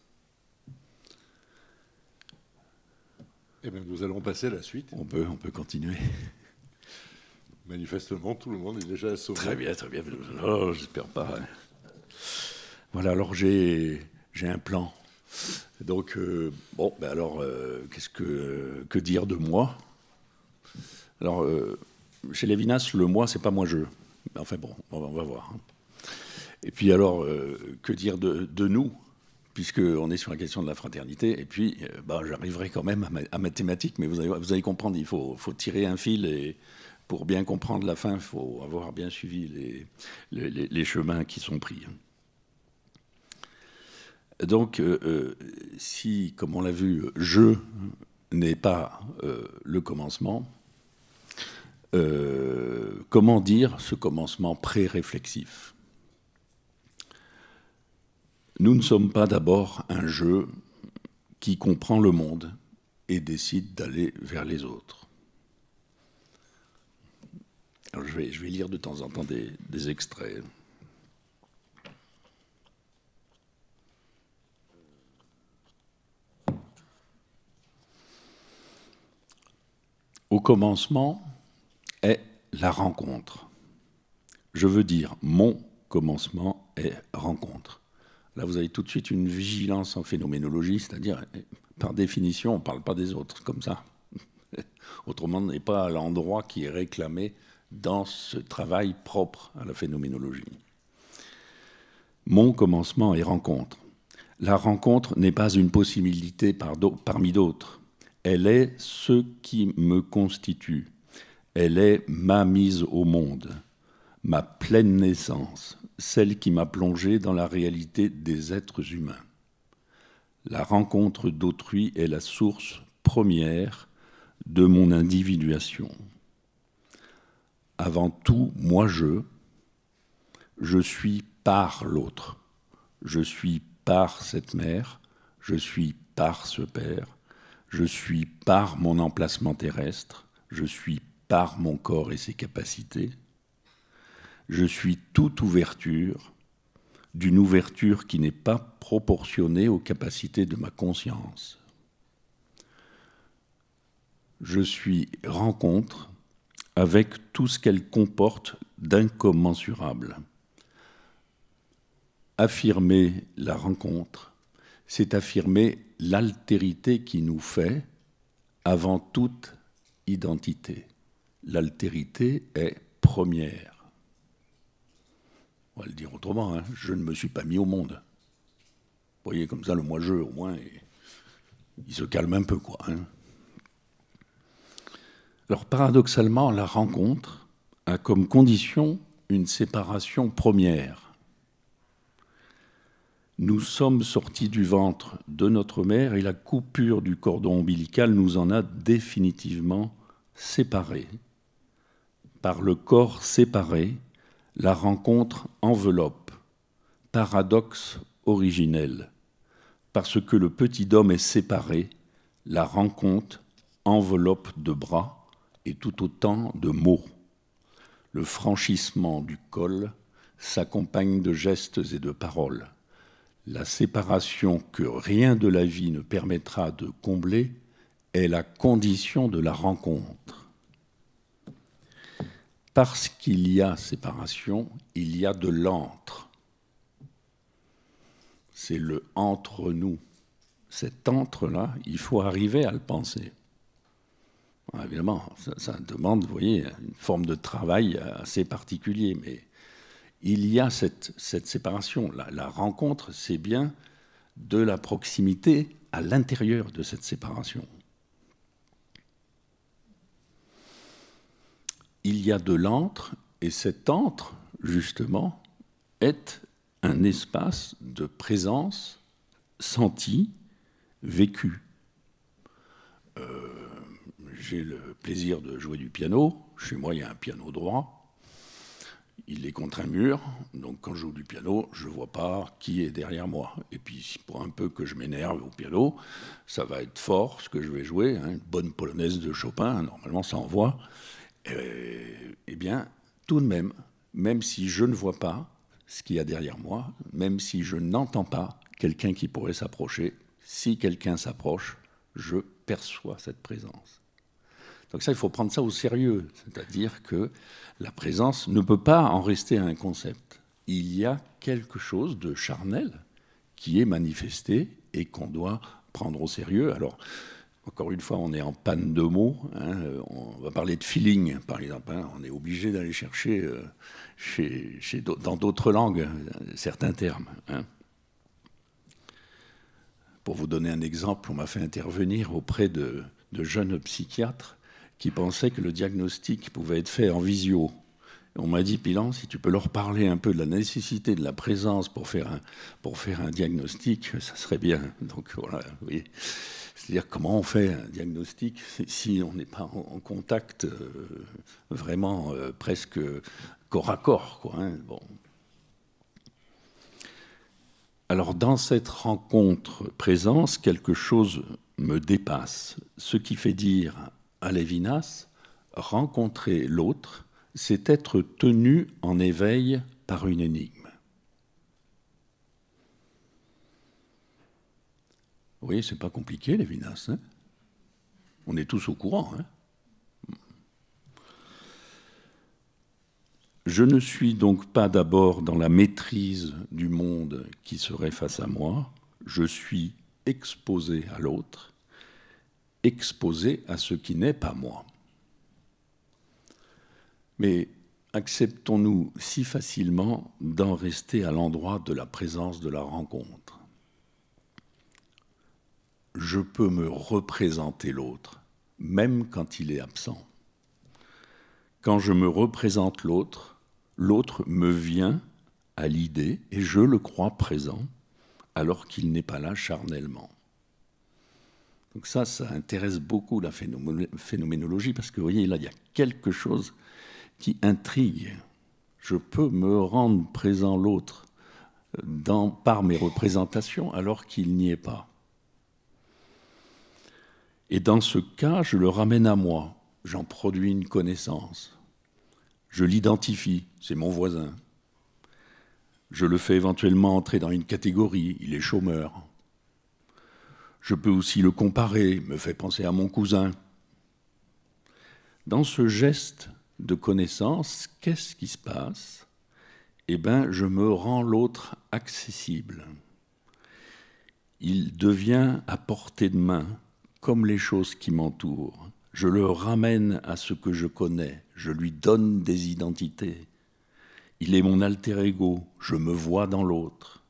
S2: Eh bien, nous allons passer à la suite. On peut, on peut continuer.
S1: Manifestement, tout le monde est déjà assommé. Très bien, très bien. Oh, j'espère
S2: pas. Voilà, alors j'ai, j'ai un plan. Donc, euh, bon, ben alors, euh, qu'est-ce que, que dire de moi Alors, euh, chez Lévinas, le moi, c'est pas moi-je. Ben, enfin bon, on va, voir. Hein. Et puis alors, que dire de, de nous puisqu'on est sur la question de la fraternité. Et puis, euh, ben, j'arriverai quand même à ma, thématique, mais vous allez, comprendre, il faut, tirer un fil et pour bien comprendre la fin, il faut avoir bien suivi les, chemins qui sont pris. Donc, euh, euh, si, comme on l'a vu, je n'est pas le commencement, comment dire ce commencement pré-réflexif nous ne sommes pas d'abord un jeu qui comprend le monde et décide d'aller vers les autres. je, vais, lire de temps en temps des extraits. Au commencement est la rencontre. Je veux dire, mon commencement est rencontre. Là, vous avez tout de suite une vigilance en phénoménologie, c'est-à-dire, eh, par définition, on ne parle pas des autres comme ça. *laughs* Autrement, on n'est pas à l'endroit qui est réclamé dans ce travail propre à la phénoménologie. Mon commencement est rencontre. La rencontre n'est pas une possibilité parmi d'autres. Elle est ce qui me constitue. Elle est ma mise au monde, ma pleine naissance, celle qui m'a plongé dans la réalité des êtres humains. La rencontre d'autrui est la source première de mon individuation. Avant tout, moi je, je suis par l'autre, je suis par cette mère, je suis par ce père, je suis par mon emplacement terrestre, je suis par mon corps et ses capacités, je suis toute ouverture, d'une ouverture qui n'est pas proportionnée aux capacités de ma conscience. Je suis rencontre avec tout ce qu'elle comporte d'incommensurable. Affirmer la rencontre, c'est affirmer l'altérité qui nous fait avant toute identité. L'altérité est première on va le dire autrement, hein. je ne me suis pas mis au monde. Vous voyez, comme ça, le moi je au moins, il, se calme un peu, quoi. Hein. Alors, paradoxalement, la rencontre a comme condition une séparation première. Nous sommes sortis du ventre de notre mère et la coupure du cordon ombilical nous en a définitivement séparés. Par le corps séparé, la rencontre enveloppe, paradoxe originel. Parce que le petit homme est séparé, la rencontre enveloppe de bras et tout autant de mots. Le franchissement du col s'accompagne de gestes et de paroles. La séparation que rien de la vie ne permettra de combler est la condition de la rencontre parce qu'il y a séparation, il y a de l'entre. C'est le entre-nous. Cet entre-là, il faut arriver à le penser. évidemment, ça, demande, vous voyez, une forme de travail assez particulier, mais il y a cette, cette séparation. la rencontre, c'est bien de la proximité à l'intérieur de cette séparation. il y a de l'antre, et cet antre, justement, est un espace de présence sentie, vécu. Euh, j'ai le plaisir de jouer du piano. Chez moi, il y a un piano droit. Il est contre un mur. Donc, quand je joue du piano, je ne vois pas qui est derrière moi. Et puis, pour un peu que je m'énerve au piano, ça va être fort ce que je vais jouer. Hein. une bonne polonaise de Chopin, hein. normalement, ça envoie. Euh, eh bien, tout de même, même si je ne vois pas ce qu'il y a derrière moi, même si je n'entends pas quelqu'un qui pourrait s'approcher, si quelqu'un s'approche, je perçois cette présence. Donc ça, il faut prendre ça au sérieux, c'est-à-dire que la présence ne peut pas en rester un concept. Il y a quelque chose de charnel qui est manifesté et qu'on doit prendre au sérieux. Alors, encore une fois, on est en panne de mots. Hein, euh, on va parler de feeling, par exemple. Hein, on est obligé d'aller chercher euh, dans d'autres langues euh, certains termes. Hein. Pour vous donner un exemple, on m'a fait intervenir auprès de, jeunes psychiatres qui pensaient que le diagnostic pouvait être fait en visio. On m'a dit, Pilan, si tu peux leur parler un peu de la nécessité de la présence pour faire un, pour faire un diagnostic, ça serait bien. Donc voilà, oui. C'est-à-dire comment on fait un diagnostic si on n'est pas en contact euh, vraiment euh, presque corps à corps. Hein, bon. Alors dans cette rencontre présence, quelque chose me dépasse, ce qui fait dire à Lévinas, rencontrer l'autre, c'est être tenu en éveil par une énigme. Vous voyez, n'est pas compliqué, Lévinas. Hein. On est tous au courant. Hein. Je ne suis donc pas d'abord dans la maîtrise du monde qui serait face à moi, je suis exposé à l'autre, exposé à ce qui n'est pas moi. Mais acceptons-nous si facilement d'en rester à l'endroit de la présence de la rencontre je peux me représenter l'autre, même quand il est absent. Quand je me représente l'autre, l'autre me vient à l'idée et je le crois présent, alors qu'il n'est pas là charnellement. Donc ça, ça intéresse beaucoup la phénoménologie, parce que vous voyez, là, il y a quelque chose qui intrigue. Je peux me rendre présent l'autre euh, par mes représentations alors qu'il n'y est pas. Et dans ce cas, je le ramène à moi, j'en produis une connaissance, je l'identifie, c'est mon voisin. Je le fais éventuellement entrer dans une catégorie, il est chômeur. Je peux aussi le comparer, me fait penser à mon cousin. Dans ce geste de connaissance, qu'est-ce qui se passe Eh bien, je me rends l'autre accessible. Il devient à portée de main, comme les choses qui m'entourent. Je le ramène à ce que je connais, je lui donne des identités. Il est mon alter ego, je me vois dans l'autre.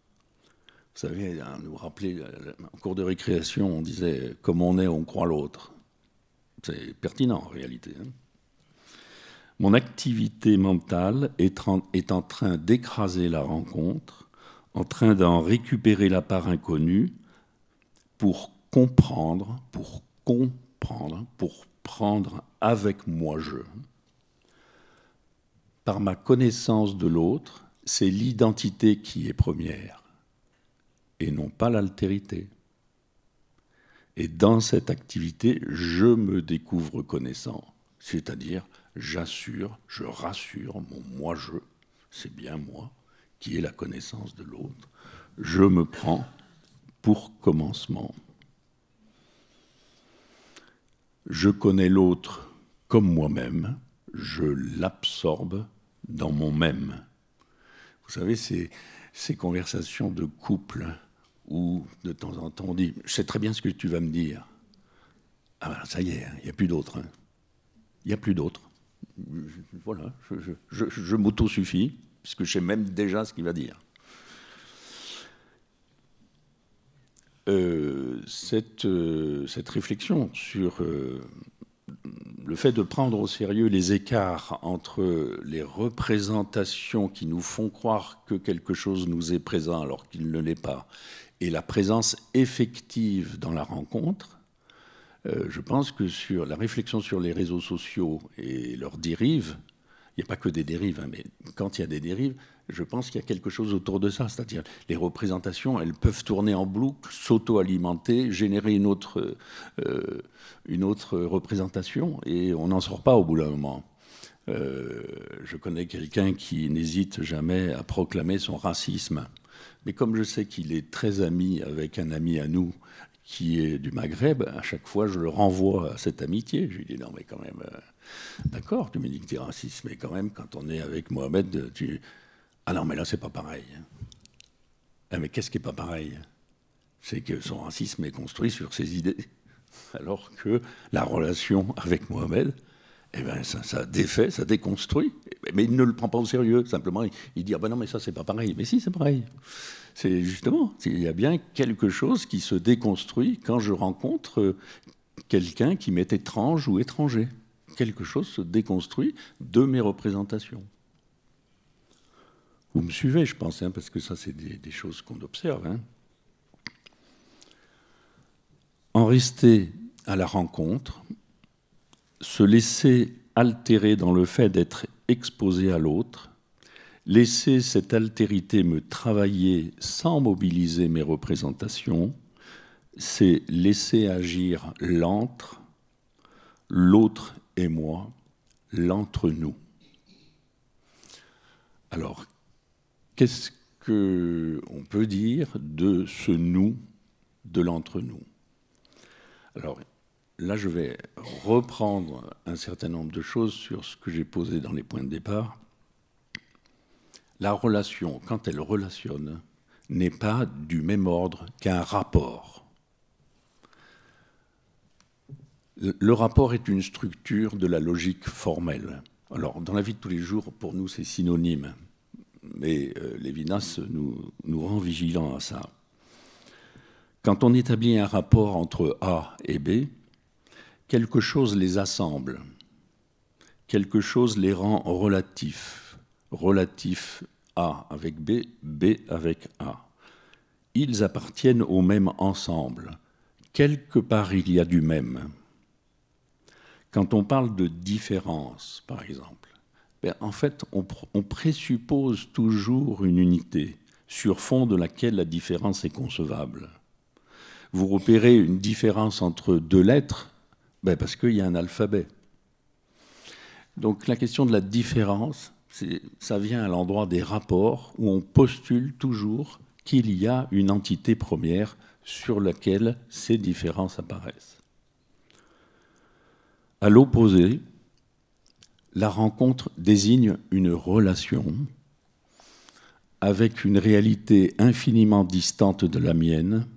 S2: Vous savez, nous rappeler, en cours de récréation, on disait comme on est, on croit l'autre. C'est pertinent en réalité. Hein. mon activité mentale est, est en train d'écraser la rencontre, en train d'en récupérer la part inconnue pour comprendre, pour comprendre, pour prendre avec moi je. Par ma connaissance de l'autre, c'est l'identité qui est première, et non pas l'altérité. Et dans cette activité, je me découvre connaissant, c'est-à-dire j'assure, je rassure mon moi-je, c'est bien moi, qui est la connaissance de l'autre, je me prends pour commencement. Je connais l'autre comme moi-même, je l'absorbe dans mon même. Vous savez, ces, conversations de couple où de temps en temps on dit Je sais très bien ce que tu vas me dire. Ah ben, ça y est, hein, il n'y a plus d'autre. Hein. Il n'y a plus d'autre. Voilà, je, je m'auto-suffis, puisque je sais même déjà ce qu'il va dire. Euh, euh, cette, réflexion sur euh, le fait de prendre au sérieux les écarts entre les représentations qui nous font croire que quelque chose nous est présent alors qu'il ne l'est pas et la présence effective dans la rencontre, je pense que sur la réflexion sur les réseaux sociaux et leurs dérives il n'y a pas que des dérives, hein, mais quand il y a des dérives, je pense qu'il y a quelque chose autour de ça. C'est-à-dire, les représentations, elles peuvent tourner en boucle, s'auto-alimenter, générer une autre, euh, une autre représentation, et on n'en sort pas au bout d'un moment. Euh, je connais quelqu'un qui n'hésite jamais à proclamer son racisme. Mais comme je sais qu'il est très ami avec un ami à nous qui est du Maghreb, à chaque fois je le renvoie à cette amitié. Je lui dis non mais quand même, euh, D'accord, tu me dis que mais quand même, quand on est avec Mohamed, tu. Ah non, mais là, c'est pas pareil. Hein. Ah, mais qu'est-ce qui est pas pareil C'est que son racisme est construit sur ses idées. *laughs* Alors que la relation avec Mohamed, eh ben, ça, défait, ça déconstruit. Mais il ne le prend pas au sérieux. Simplement, il, dit ah ben non, mais ça, c'est pas pareil. Mais si, c'est pareil. C'est justement, il y a bien quelque chose qui se déconstruit quand je rencontre euh, quelqu'un qui m'est étrange ou étranger quelque chose se déconstruit de mes représentations. Vous me suivez, je pense, hein, parce que ça, c'est des, choses qu'on observe. Hein. En rester à la rencontre, se laisser altérer dans le fait d'être exposé à l'autre, laisser cette altérité me travailler sans mobiliser mes représentations, c'est laisser agir l'antre, l'autre et moi, l'entre-nous. Alors, qu'est-ce qu'on peut dire de ce nous, de l'entre-nous Alors, là, je vais reprendre un certain nombre de choses sur ce que j'ai posé dans les points de départ. La relation, quand elle relationne, n'est pas du même ordre qu'un rapport. Le rapport est une structure de la logique formelle. Alors, dans la vie de tous les jours, pour nous, c'est synonyme. Mais euh, Lévinas nous, nous rend vigilants à ça. Quand on établit un rapport entre A et B, quelque chose les assemble, quelque chose les rend relatifs, relatifs A avec B, B avec A. Ils appartiennent au même ensemble. Quelque part il y a du même. Quand on parle de différence, par exemple, ben, en fait, on, présuppose toujours une unité sur fond de laquelle la différence est concevable. Vous repérez une différence entre deux lettres ben, parce qu'il y a un alphabet. Donc la question de la différence, ça vient à l'endroit des rapports où on postule toujours qu'il y a une entité première sur laquelle ces différences apparaissent. À l'opposé, la rencontre désigne une relation avec une réalité infiniment distante de la mienne,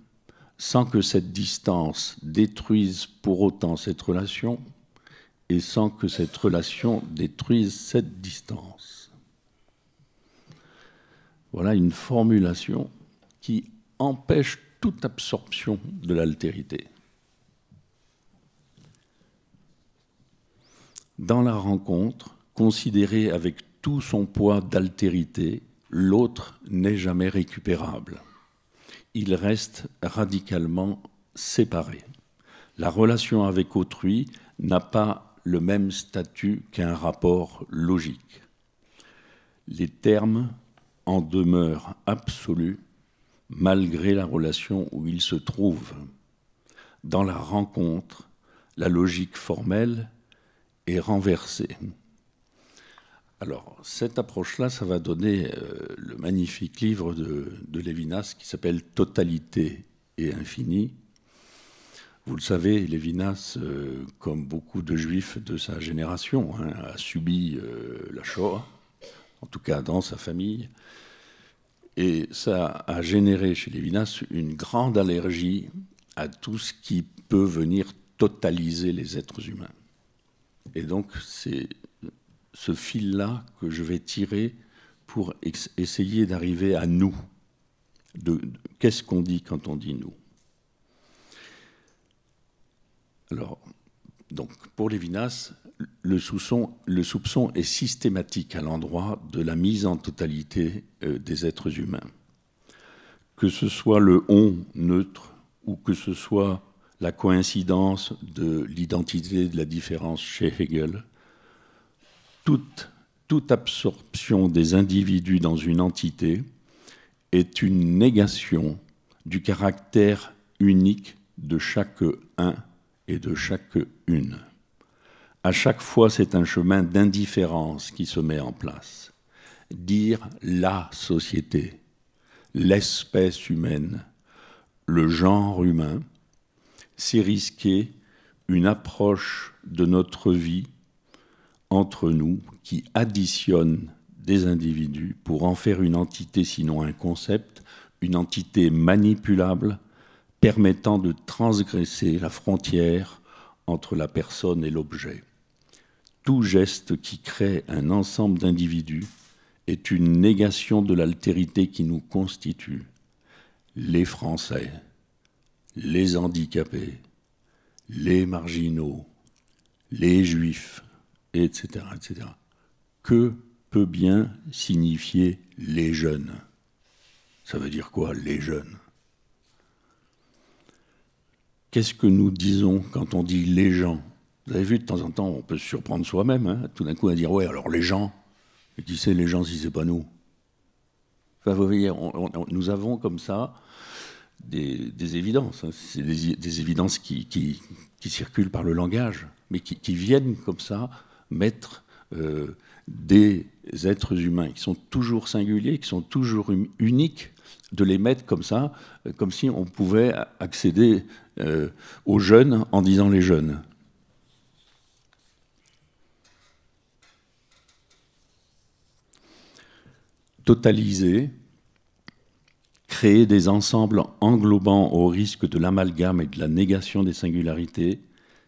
S2: sans que cette distance détruise pour autant cette relation, et sans que cette relation détruise cette distance. Voilà une formulation qui empêche toute absorption de l'altérité. dans la rencontre, considérée avec tout son poids d'altérité, l'autre n'est jamais récupérable. Il reste radicalement séparé. La relation avec autrui n'a pas le même statut qu'un rapport logique. Les termes en demeurent absolus malgré la relation où ils se trouvent. Dans la rencontre, la logique formelle renversé. Alors, cette approche-là, ça va donner euh, le magnifique livre de, Lévinas qui s'appelle Totalité et Infini. Vous le savez, Lévinas, euh, comme beaucoup de juifs de sa génération, hein, a subi euh, la Shoah, en tout cas dans sa famille. Et ça a généré chez Lévinas une grande allergie à tout ce qui peut venir totaliser les êtres humains. Et donc, c'est ce fil-là que je vais tirer pour essayer d'arriver à nous. De, Qu'est-ce qu'on dit quand on dit nous Alors, donc, pour Lévinas, le soupçon, le soupçon est systématique à l'endroit de la mise en totalité euh, des êtres humains. Que ce soit le on neutre ou que ce soit la coïncidence de l'identité de la différence chez Hegel. Toute, toute absorption des individus dans une entité est une négation du caractère unique de chaque un et de chaque une. À chaque fois, c'est un chemin d'indifférence qui se met en place. Dire la société, l'espèce humaine, le genre humain, c'est risquer une approche de notre vie entre nous qui additionne des individus pour en faire une entité, sinon un concept, une entité manipulable permettant de transgresser la frontière entre la personne et l'objet. Tout geste qui crée un ensemble d'individus est une négation de l'altérité qui nous constitue, les Français les handicapés, les marginaux, les juifs, etc. etc. Que peut bien signifier les jeunes Ça veut dire quoi les jeunes Qu'est-ce que nous disons quand on dit les gens Vous avez vu, de temps en temps, on peut se surprendre soi-même, hein. tout d'un coup à dire, ouais, alors les gens, et qui c'est les gens si c'est pas nous Enfin, vous voyez, nous avons comme ça des, évidences. Hein. C'est des, évidences qui, circulent par le langage, mais qui, viennent comme ça mettre euh, des êtres humains qui sont toujours singuliers, qui sont toujours hum, uniques, de les mettre comme ça, euh, comme si on pouvait accéder euh, aux jeunes en disant les jeunes. Totaliser, créer des ensembles englobant au risque de l'amalgame et de la négation des singularités,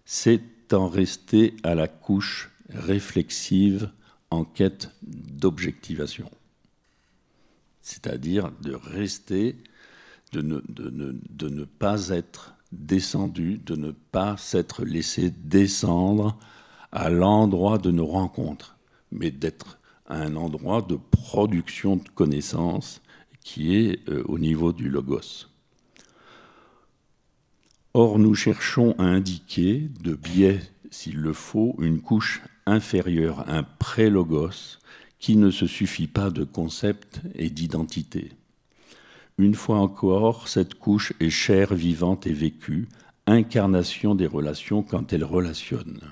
S2: c'est en rester à la couche réflexive en quête d'objectivation. C'est-à-dire de rester, de ne, de ne, pas être descendu, de ne pas s'être laissé descendre à l'endroit de nos rencontres, mais d'être à un endroit de production de connaissances qui est euh, au niveau du logos. Or, nous cherchons à indiquer, de biais s'il le faut, une couche inférieure, un pré-logos, qui ne se suffit pas de concept et d'identité. Une fois encore, cette couche est chair, vivante et vécue, incarnation des relations quand elles relationnent.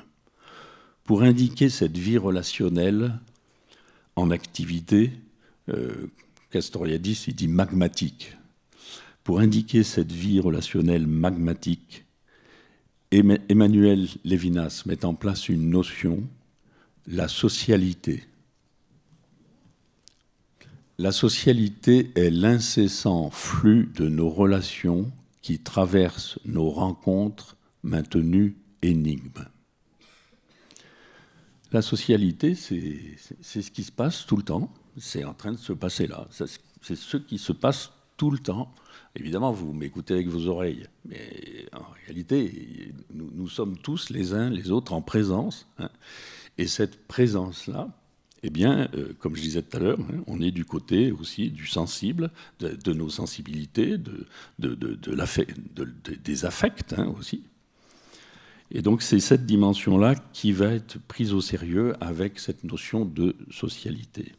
S2: Pour indiquer cette vie relationnelle en activité, euh, Castoriadis, il dit magmatique. Pour indiquer cette vie relationnelle magmatique, Emmanuel Lévinas met en place une notion, la socialité. La socialité est l'incessant flux de nos relations qui traversent nos rencontres maintenues énigmes. La socialité, c'est ce qui se passe tout le temps c'est en train de se passer là. C'est ce qui se passe tout le temps. Évidemment, vous m'écoutez avec vos oreilles, mais en réalité, nous, sommes tous les uns les autres en présence. Hein. Et cette présence-là, eh bien, euh, comme je disais tout à l'heure, hein, on est du côté aussi du sensible, de, nos sensibilités, de, de, des affects hein, aussi. Et donc c'est cette dimension-là qui va être prise au sérieux avec cette notion de socialité.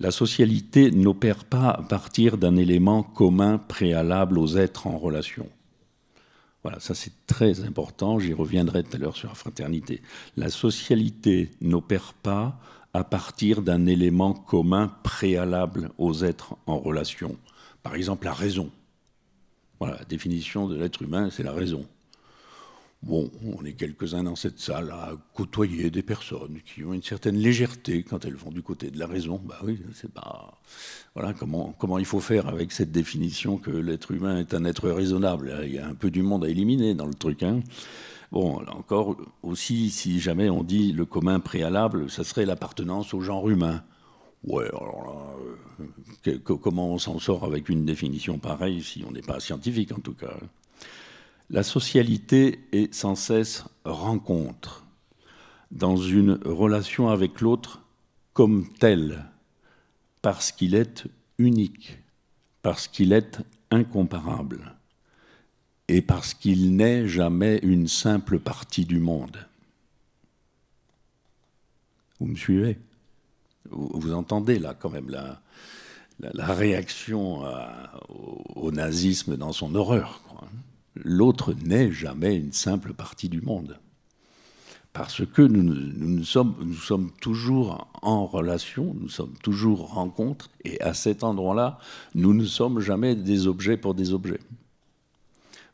S2: La socialité n'opère pas à partir d'un élément commun préalable aux êtres en relation. Voilà, ça c'est très important, j'y reviendrai tout à l'heure sur la fraternité. La socialité n'opère pas à partir d'un élément commun préalable aux êtres en relation. Par exemple, la raison. Voilà, la définition de l'être humain, c'est la raison. Bon, on est quelques-uns dans cette salle à côtoyer des personnes qui ont une certaine légèreté quand elles vont du côté de la raison. Bah oui, c'est pas. Voilà comment, comment il faut faire avec cette définition que l'être humain est un être raisonnable. Il y a un peu du monde à éliminer dans le truc. Hein. Bon, là encore, aussi, si jamais on dit le commun préalable, ça serait l'appartenance au genre humain. Ouais, alors là, euh, comment on s'en sort avec une définition pareille si on n'est pas scientifique en tout cas hein. La socialité est sans cesse rencontre, dans une relation avec l'autre comme telle, parce qu'il est unique, parce qu'il est incomparable, et parce qu'il n'est jamais une simple partie du monde. Vous me suivez vous, entendez là quand même la, réaction au, nazisme dans son horreur l'autre n'est jamais une simple partie du monde. Parce que nous, sommes, sommes toujours en relation, nous sommes toujours rencontre, et à cet endroit-là, nous ne sommes jamais des objets pour des objets.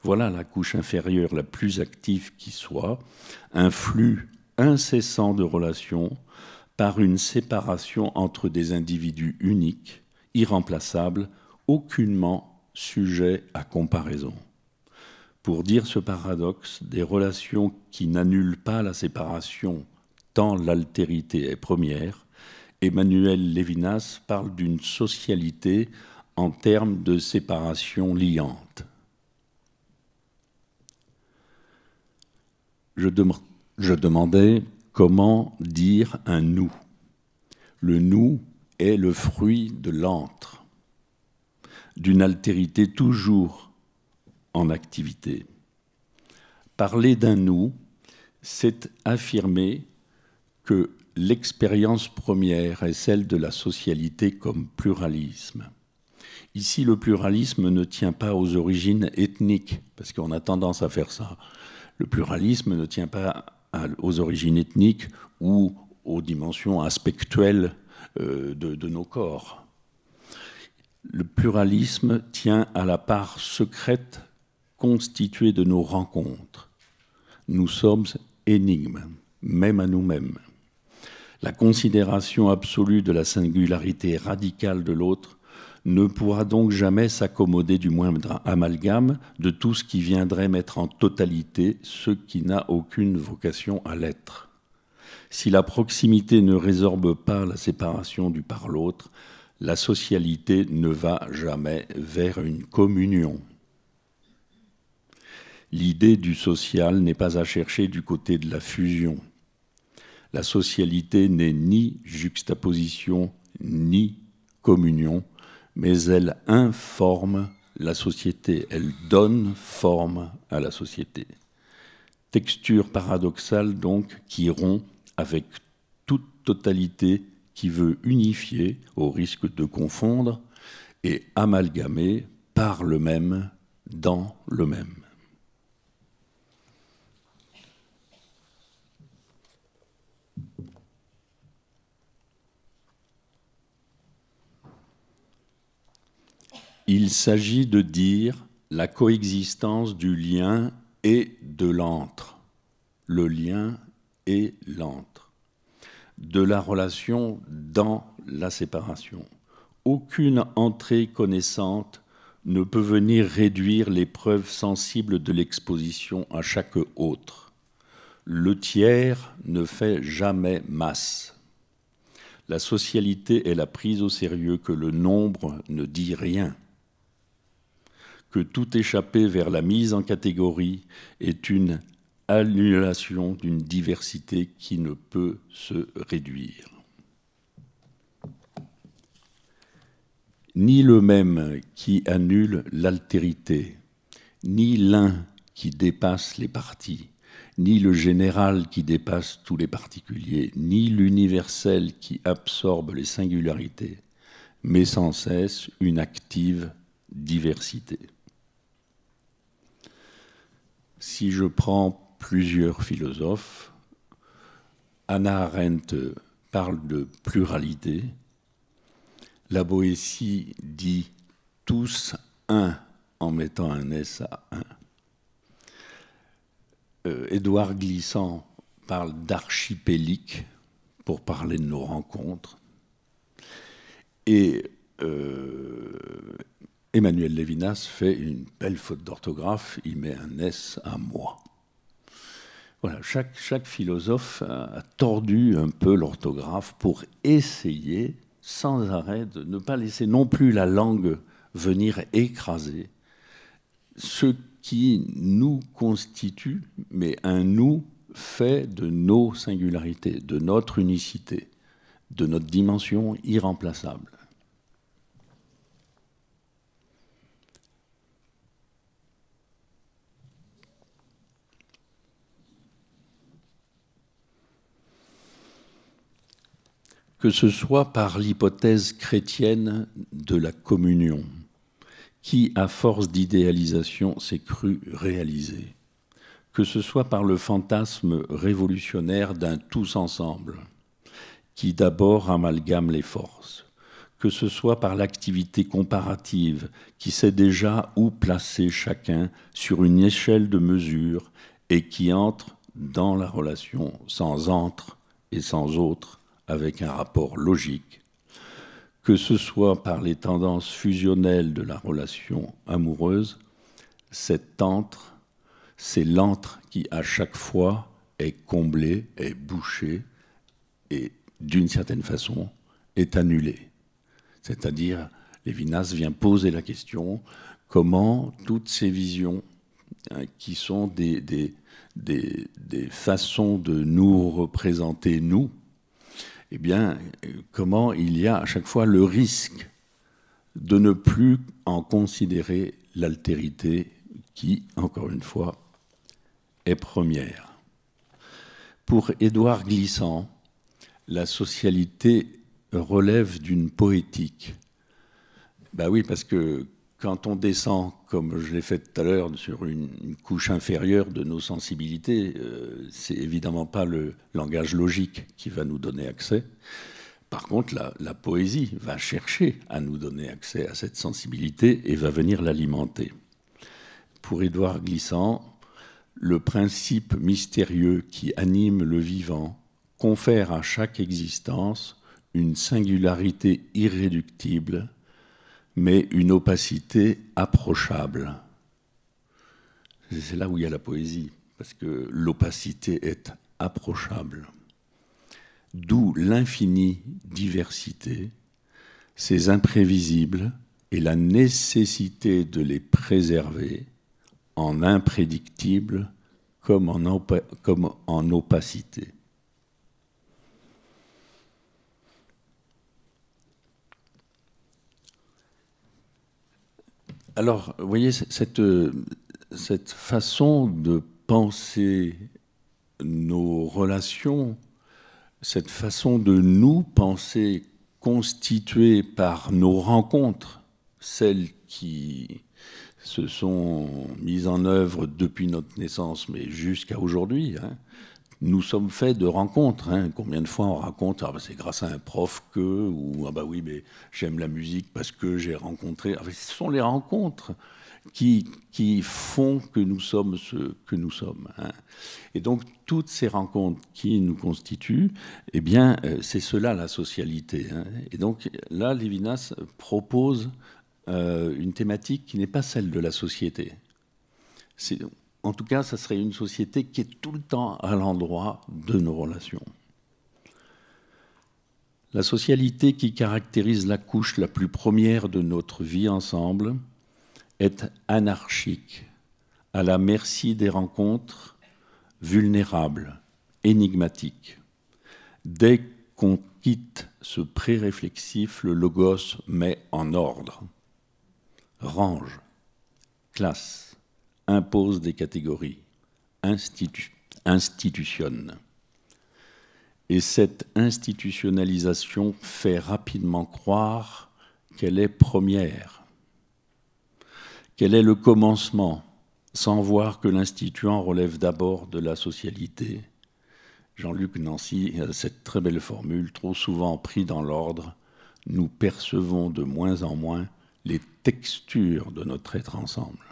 S2: Voilà la couche inférieure la plus active qui soit, un flux incessant de relations par une séparation entre des individus uniques, irremplaçables, aucunement sujets à comparaison pour dire ce paradoxe des relations qui n'annulent pas la séparation tant l'altérité est première, Emmanuel Levinas parle d'une socialité en termes de séparation liante. Je, je demandais comment dire un nous. Le nous est le fruit de l'antre, d'une altérité toujours en activité. Parler d'un nous, c'est affirmer que l'expérience première est celle de la socialité comme pluralisme. Ici, le pluralisme ne tient pas aux origines ethniques, parce qu'on a tendance à faire ça. Le pluralisme ne tient pas aux origines ethniques ou aux dimensions aspectuelles euh, de, de nos corps. Le pluralisme tient à la part secrète constitué de nos rencontres. Nous sommes énigmes, même à nous-mêmes. La considération absolue de la singularité radicale de l'autre ne pourra donc jamais s'accommoder du moindre amalgame de tout ce qui viendrait mettre en totalité ce qui n'a aucune vocation à l'être. Si la proximité ne résorbe pas la séparation du par l'autre, la socialité ne va jamais vers une communion. L'idée du social n'est pas à chercher du côté de la fusion. La socialité n'est ni juxtaposition ni communion, mais elle informe la société, elle donne forme à la société. Texture paradoxale donc qui rompt avec toute totalité qui veut unifier au risque de confondre et amalgamer par le même dans le même. Il s'agit de dire la coexistence du lien et de l'entre. Le lien et l'entre. De la relation dans la séparation. Aucune entrée connaissante ne peut venir réduire l'épreuve sensible de l'exposition à chaque autre. Le tiers ne fait jamais masse. La socialité est la prise au sérieux que le nombre ne dit rien que tout échapper vers la mise en catégorie est une annulation d'une diversité qui ne peut se réduire. Ni le même qui annule l'altérité, ni l'un qui dépasse les parties, ni le général qui dépasse tous les particuliers, ni l'universel qui absorbe les singularités, mais sans cesse une active diversité si je prends plusieurs philosophes, Anna Arendt parle de pluralité, la Boétie dit tous un en mettant un S à un. Euh, Édouard Glissant parle d'archipélique pour parler de nos rencontres. Et euh, Emmanuel Levinas fait une belle faute d'orthographe, il met un S à moi. Voilà, chaque, chaque philosophe a, a tordu un peu l'orthographe pour essayer sans arrêt de ne pas laisser non plus la langue venir écraser ce qui nous constitue, mais un nous fait de nos singularités, de notre unicité, de notre dimension irremplaçable. que ce soit par l'hypothèse chrétienne de la communion, qui, à force d'idéalisation, s'est crue réalisée, que ce soit par le fantasme révolutionnaire d'un tous ensemble, qui d'abord amalgame les forces, que ce soit par l'activité comparative qui sait déjà où placer chacun sur une échelle de mesure et qui entre dans la relation sans entre et sans autre, avec un rapport logique, que ce soit par les tendances fusionnelles de la relation amoureuse, cet antre, c'est l'antre qui à chaque fois est comblé, est bouché et d'une certaine façon est annulé. C'est-à-dire, Lévinas vient poser la question comment toutes ces visions, hein, qui sont des façons de nous représenter, nous, eh bien, euh, comment il y a à chaque fois le risque de ne plus en considérer l'altérité qui, encore une fois, est première. Pour Édouard Glissant, la socialité relève d'une poétique. Ben oui, parce que quand on descend comme je l'ai fait tout à l'heure, sur une, couche inférieure de nos sensibilités, ce euh, c'est évidemment pas le langage logique qui va nous donner accès. Par contre, la, la poésie va chercher à nous donner accès à cette sensibilité et va venir l'alimenter. Pour Édouard Glissant, le principe mystérieux qui anime le vivant confère à chaque existence une singularité irréductible mais une opacité approchable. C'est là où il y a la poésie, parce que l'opacité est approchable. D'où l'infinie diversité, ces imprévisibles et la nécessité de les préserver en imprédictible comme en opacité. Alors, vous voyez, euh, cette, façon de penser nos relations, cette façon de nous penser constituée par nos rencontres, celles qui se sont mises en œuvre depuis notre naissance, mais jusqu'à aujourd'hui, hein, nous sommes faits de rencontres. Hein. Combien de fois on raconte, ah, bah, c'est grâce à un prof que, ou ah bah oui, mais j'aime la musique parce que j'ai rencontré. Ah, ce sont les rencontres qui, qui font que nous sommes ce que nous sommes. Hein. Et donc toutes ces rencontres qui nous constituent, eh bien euh, c'est cela la socialité. Hein. Et donc là, Lévinas propose euh, une thématique qui n'est pas celle de la société. C'est en tout cas, ça serait une société qui est tout le temps à l'endroit de nos relations. La socialité qui caractérise la couche la plus première de notre vie ensemble est anarchique, à la merci des rencontres, vulnérable, énigmatique. Dès qu'on quitte ce pré-réflexif, le logos met en ordre, range, classe impose des catégories, institutionne. Et cette institutionnalisation fait rapidement croire qu'elle est première, qu'elle est le commencement, sans voir que l'instituant relève d'abord de la socialité. Jean-Luc Nancy a cette très belle formule, trop souvent pris dans l'ordre, nous percevons de moins en moins les textures de notre être ensemble.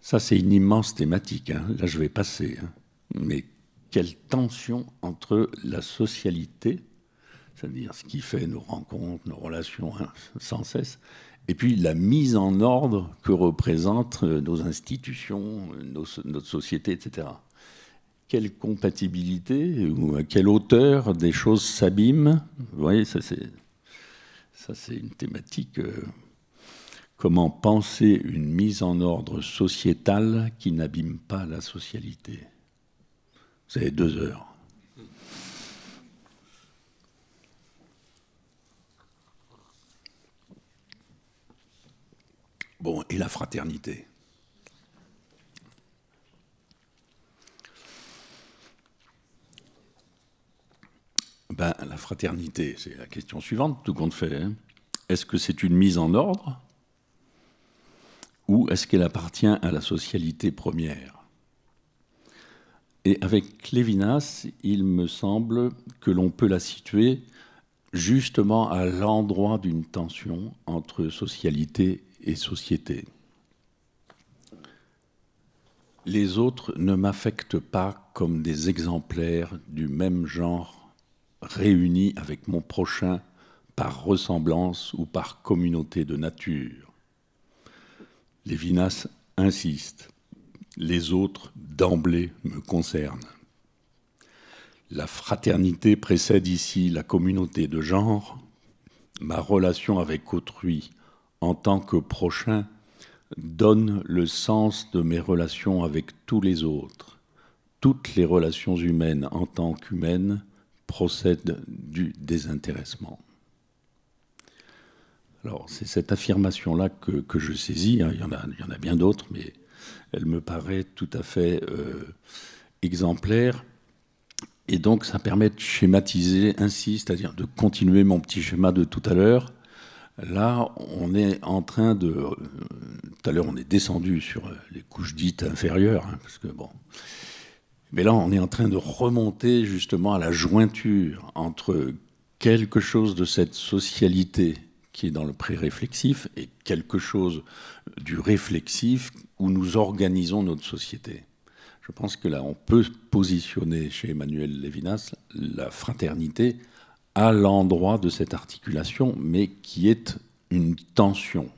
S2: Ça, c'est une immense thématique. Hein. Là, je vais passer. Hein. Mais quelle tension entre la socialité, c'est-à-dire ce qui fait nos rencontres, nos relations hein, sans cesse, et puis la mise en ordre que représentent euh, nos institutions, euh, notre société, etc. Quelle compatibilité ou à quelle hauteur des choses s'abîment Vous voyez, ça c'est une thématique. Euh, Comment penser une mise en ordre sociétale qui n'abîme pas la socialité Vous avez deux heures. Bon, et la fraternité ben, la fraternité, c'est la question suivante, tout compte fait. Hein. Est-ce que c'est une mise en ordre ou est-ce qu'elle appartient à la socialité première Et avec Lévinas, il me semble que l'on peut la situer justement à l'endroit d'une tension entre socialité et société. Les autres ne m'affectent pas comme des exemplaires du même genre réunis avec mon prochain par ressemblance ou par communauté de nature. Lévinas insiste. Les autres, d'emblée, me concernent. La fraternité précède ici la communauté de genre, ma relation avec autrui en tant que prochain donne le sens de mes relations avec tous les autres. Toutes les relations humaines en tant qu'humaines procèdent du désintéressement. Alors, c'est cette affirmation-là que, je saisis. Hein. Il, y en a, bien d'autres, mais elle me paraît tout à fait euh, exemplaire. Et donc, ça permet de schématiser ainsi, c'est-à-dire de continuer mon petit schéma de tout à l'heure. Là, on est en train de. Euh, tout à l'heure, on est descendu sur les couches dites inférieures, hein, parce que bon. Mais là, on est en train de remonter justement à la jointure entre quelque chose de cette socialité qui est dans le pré-réflexif et quelque chose du réflexif où nous organisons notre société. Je pense que là, on peut positionner chez Emmanuel Levinas la fraternité à l'endroit de cette articulation, mais qui est une tension.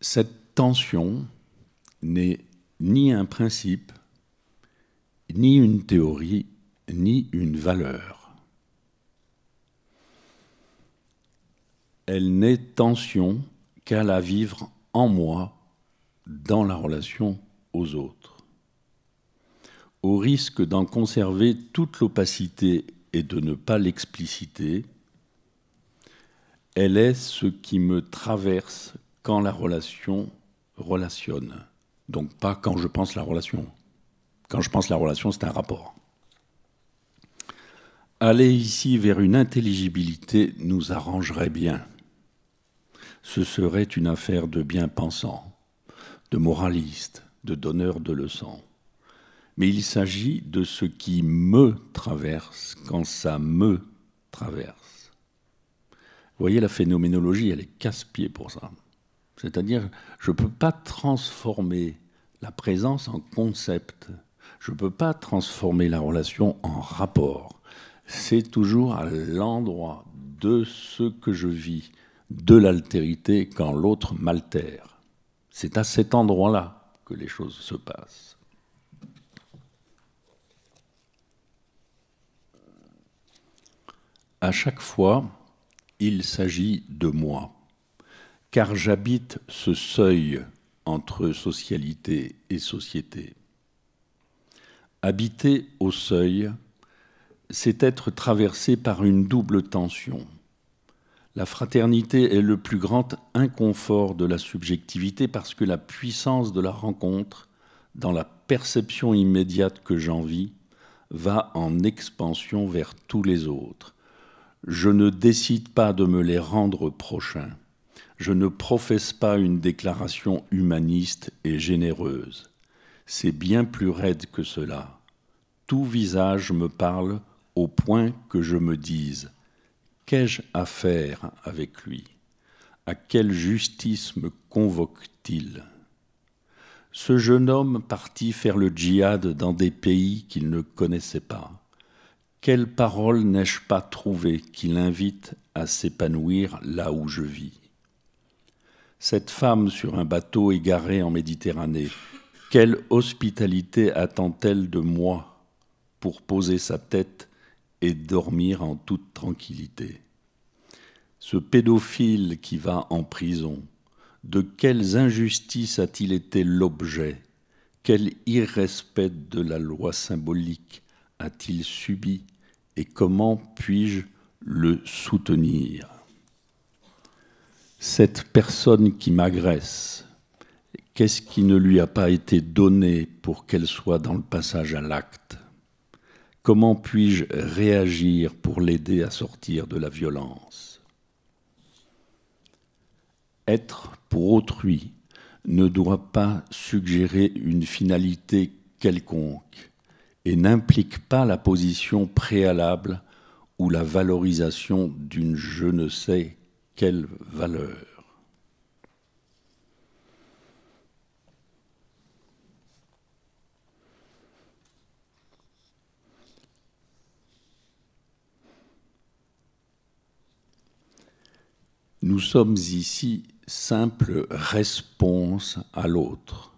S2: Cette tension n'est ni un principe, ni une théorie, ni une valeur. Elle n'est tension qu'à la vivre en moi, dans la relation aux autres. Au risque d'en conserver toute l'opacité et de ne pas l'expliciter, elle est ce qui me traverse quand la relation relationne. Donc pas quand je pense la relation. Quand je pense la relation, c'est un rapport aller ici vers une intelligibilité nous arrangerait bien. Ce serait une affaire de bien pensant de moralistes, de donneurs de leçons. Mais il s'agit de ce qui me traverse quand ça me traverse. Vous voyez, la phénoménologie, elle est casse-pied pour ça. C'est-à-dire, je ne peux pas transformer la présence en concept. Je ne peux pas transformer la relation en rapport c'est toujours à l'endroit de ce que je vis, de l'altérité quand l'autre m'altère. C'est à cet endroit-là que les choses se passent. À chaque fois, il s'agit de moi, car j'habite ce seuil entre socialité et société. Habiter au seuil, c'est être traversé par une double tension. La fraternité est le plus grand inconfort de la subjectivité parce que la puissance de la rencontre, dans la perception immédiate que j'en vis, va en expansion vers tous les autres. Je ne décide pas de me les rendre prochains. Je ne professe pas une déclaration humaniste et généreuse. C'est bien plus raide que cela. Tout visage me parle au point que je me dise Qu'ai-je à faire avec lui À quelle justice me convoque-t-il Ce jeune homme parti faire le djihad dans des pays qu'il ne connaissait pas. Quelle parole n'ai-je pas trouvé qui l'invite à s'épanouir là où je vis Cette femme sur un bateau égaré en Méditerranée, quelle hospitalité attend-elle de moi pour poser sa tête et dormir en toute tranquillité. Ce pédophile qui va en prison, de quelles injustices a-t-il été l'objet Quel irrespect de la loi symbolique a-t-il subi et comment puis-je le soutenir Cette personne qui m'agresse, qu'est-ce qui ne lui a pas été donné pour qu'elle soit dans le passage à l'acte Comment puis-je réagir pour l'aider à sortir de la violence Être pour autrui ne doit pas suggérer une finalité quelconque et n'implique pas la position préalable ou la valorisation d'une je ne sais quelle valeur. Nous sommes ici simple réponse à l'autre.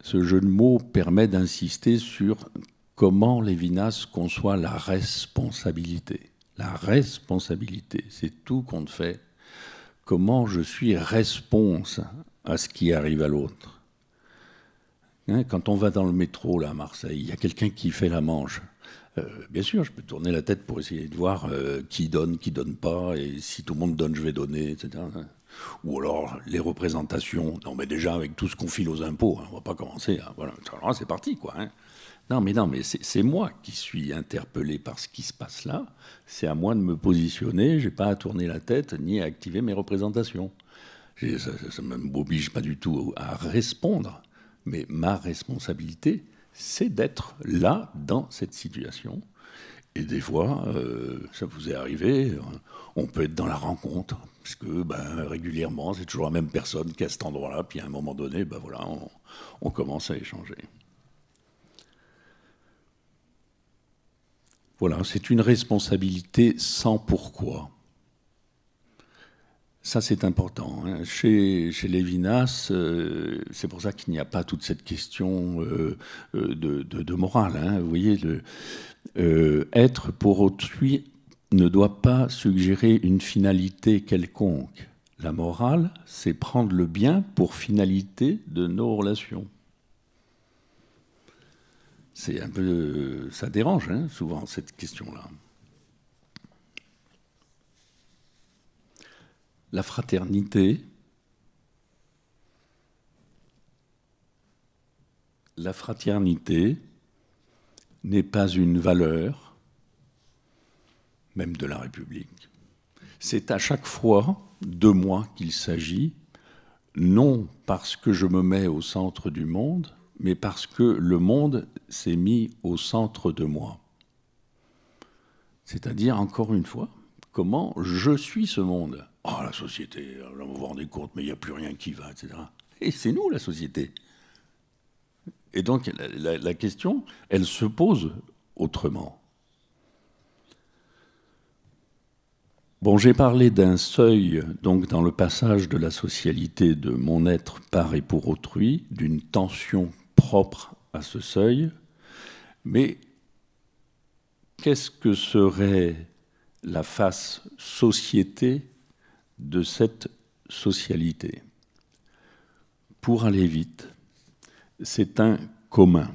S2: Ce jeu de mots permet d'insister sur comment Lévinas conçoit la responsabilité. La responsabilité, c'est tout qu'on fait. Comment je suis réponse à ce qui arrive à l'autre. Hein, quand on va dans le métro à Marseille, il y a quelqu'un qui fait la manche. Euh, bien sûr, je peux tourner la tête pour essayer de voir euh, qui donne, qui donne pas, et si tout le monde donne, je vais donner, etc. Hein. Ou alors les représentations. Non, mais déjà avec tout ce qu'on file aux impôts, on hein, on va pas commencer. voilà, ah, c'est parti, quoi. Hein. Non, mais non, mais c'est moi qui suis interpellé par ce qui se passe là. C'est à moi de me positionner. n'ai pas à tourner la tête ni à activer mes représentations. Ça ne m'oblige pas du tout à répondre, mais ma responsabilité, c'est d'être là, dans cette situation. Et des fois, euh, ça vous est arrivé, euh, on peut être dans la rencontre, puisque ben, régulièrement, c'est toujours la même personne qui cet endroit-là, puis à un moment donné, ben, voilà, on commence à échanger. Voilà, c'est une responsabilité sans pourquoi. Ça, c'est important. Hein. Chez, chez, Lévinas, euh, c'est pour ça qu'il n'y a pas toute cette question euh, euh, de, morale. Hein. Vous voyez, être pour autrui ne doit pas suggérer une finalité quelconque. La morale, c'est prendre le bien pour finalité de nos relations. C'est un peu. Ça dérange, hein, souvent, cette question-là. la fraternité, la fraternité n'est pas une valeur, même de la République. C'est à chaque fois de moi qu'il s'agit, non parce que je me mets au centre du monde, mais parce que le monde s'est mis au centre de moi. C'est-à-dire, encore une fois, comment je suis ce monde. Ah, la société, là, vous vous rendez compte, mais il n'y a plus rien qui va, etc. Et c'est nous, la société. Et donc, la, question, elle se pose autrement. Bon, j'ai parlé d'un seuil, donc, dans le passage de la socialité de mon être par et pour autrui, d'une tension propre à ce seuil. Mais qu'est-ce que serait la face société de cette socialité. Pour aller vite, c'est un commun.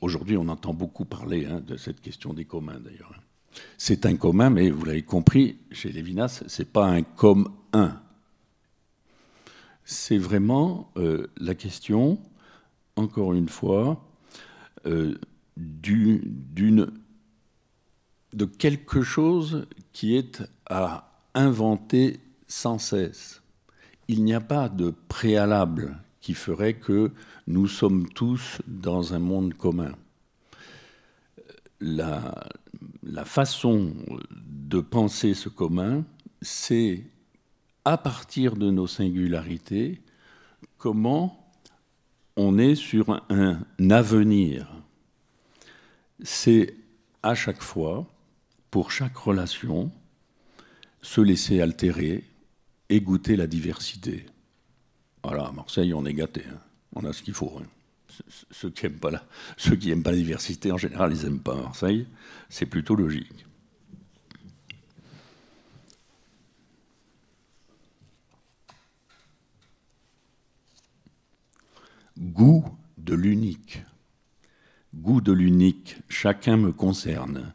S2: Aujourd'hui, on entend beaucoup parler hein, de cette question des communs, d'ailleurs. Hein. C'est un commun, mais vous l'avez compris, chez Lévinas, ce n'est pas un comme un. C'est vraiment euh, la question, encore une fois, euh, d'une, de quelque chose qui est à inventé sans cesse. Il n'y a pas de préalable qui ferait que nous sommes tous dans un monde commun. la façon de penser ce commun, c'est à partir de nos singularités, comment on est sur un avenir. C'est à chaque fois, pour chaque relation, se laisser altérer et goûter la diversité. Voilà, à Marseille, on est gâté. Hein. On a ce qu'il faut. Hein. Ceux qui n'aiment pas, la... pas la diversité, en général, ils n'aiment pas Marseille. C'est plutôt logique. Goût de l'unique. Goût de l'unique, chacun me concerne,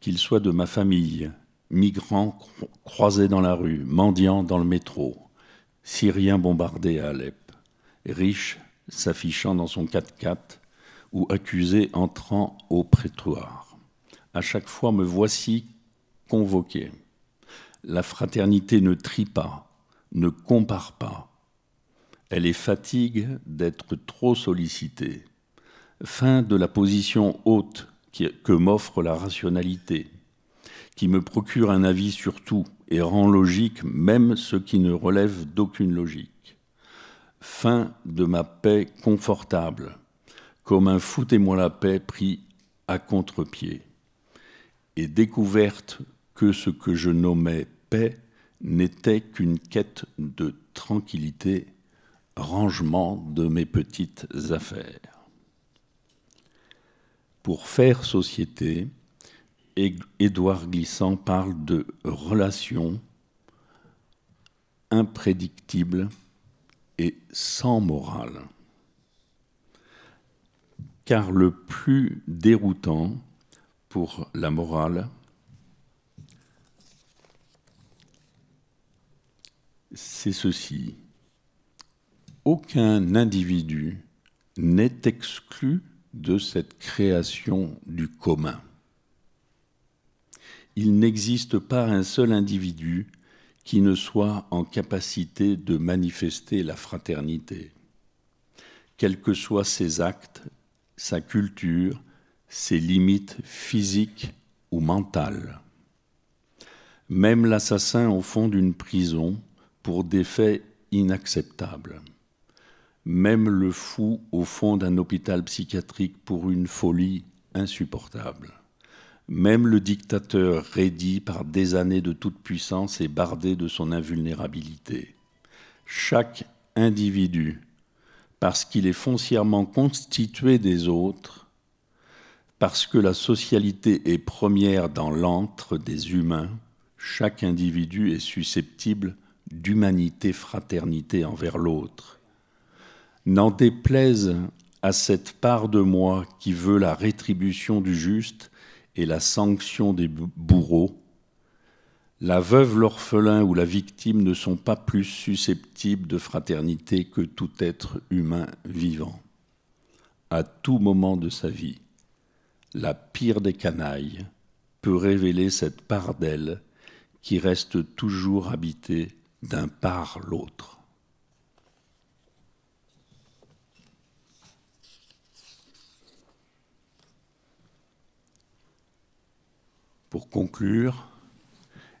S2: qu'il soit de ma famille, migrants croisés dans la rue, mendiants dans le métro, syrien bombardé à Alep, riche s'affichant dans son 4x4 ou accusé entrant au prétoire. À chaque fois me voici convoqué. La fraternité ne trie pas, ne compare pas. Elle est fatigue d'être trop sollicitée. Fin de la position haute que m'offre la rationalité qui me procure un avis sur tout et rend logique même ce qui ne relève d'aucune logique. Fin de ma paix confortable, comme un foutez-moi la paix pris à contre-pied, et découverte que ce que je nommais paix n'était qu'une quête de tranquillité, rangement de mes petites affaires. Pour faire société, Édouard Glissant parle de relations imprédictibles et sans morale. Car le plus déroutant pour la morale, c'est ceci. Aucun individu n'est exclu de cette création du commun il n'existe pas un seul individu qui ne soit en capacité de manifester la fraternité, quels que soient ses actes, sa culture, ses limites physiques ou mentales. Même l'assassin au fond d'une prison pour des faits inacceptables. Même le fou au fond d'un hôpital psychiatrique pour une folie insupportable. Même le dictateur raidi par des années de toute puissance est bardé de son invulnérabilité. Chaque individu, parce qu'il est foncièrement constitué des autres, parce que la socialité est première dans l'antre des humains, chaque individu est susceptible d'humanité-fraternité envers l'autre. N'en déplaise à cette part de moi qui veut la rétribution du juste, et la sanction des bourreaux, la veuve, l'orphelin ou la victime ne sont pas plus susceptibles de fraternité que tout être humain vivant. À tout moment de sa vie, la pire des canailles peut révéler cette part d'elle qui reste toujours habitée d'un par l'autre. Pour conclure,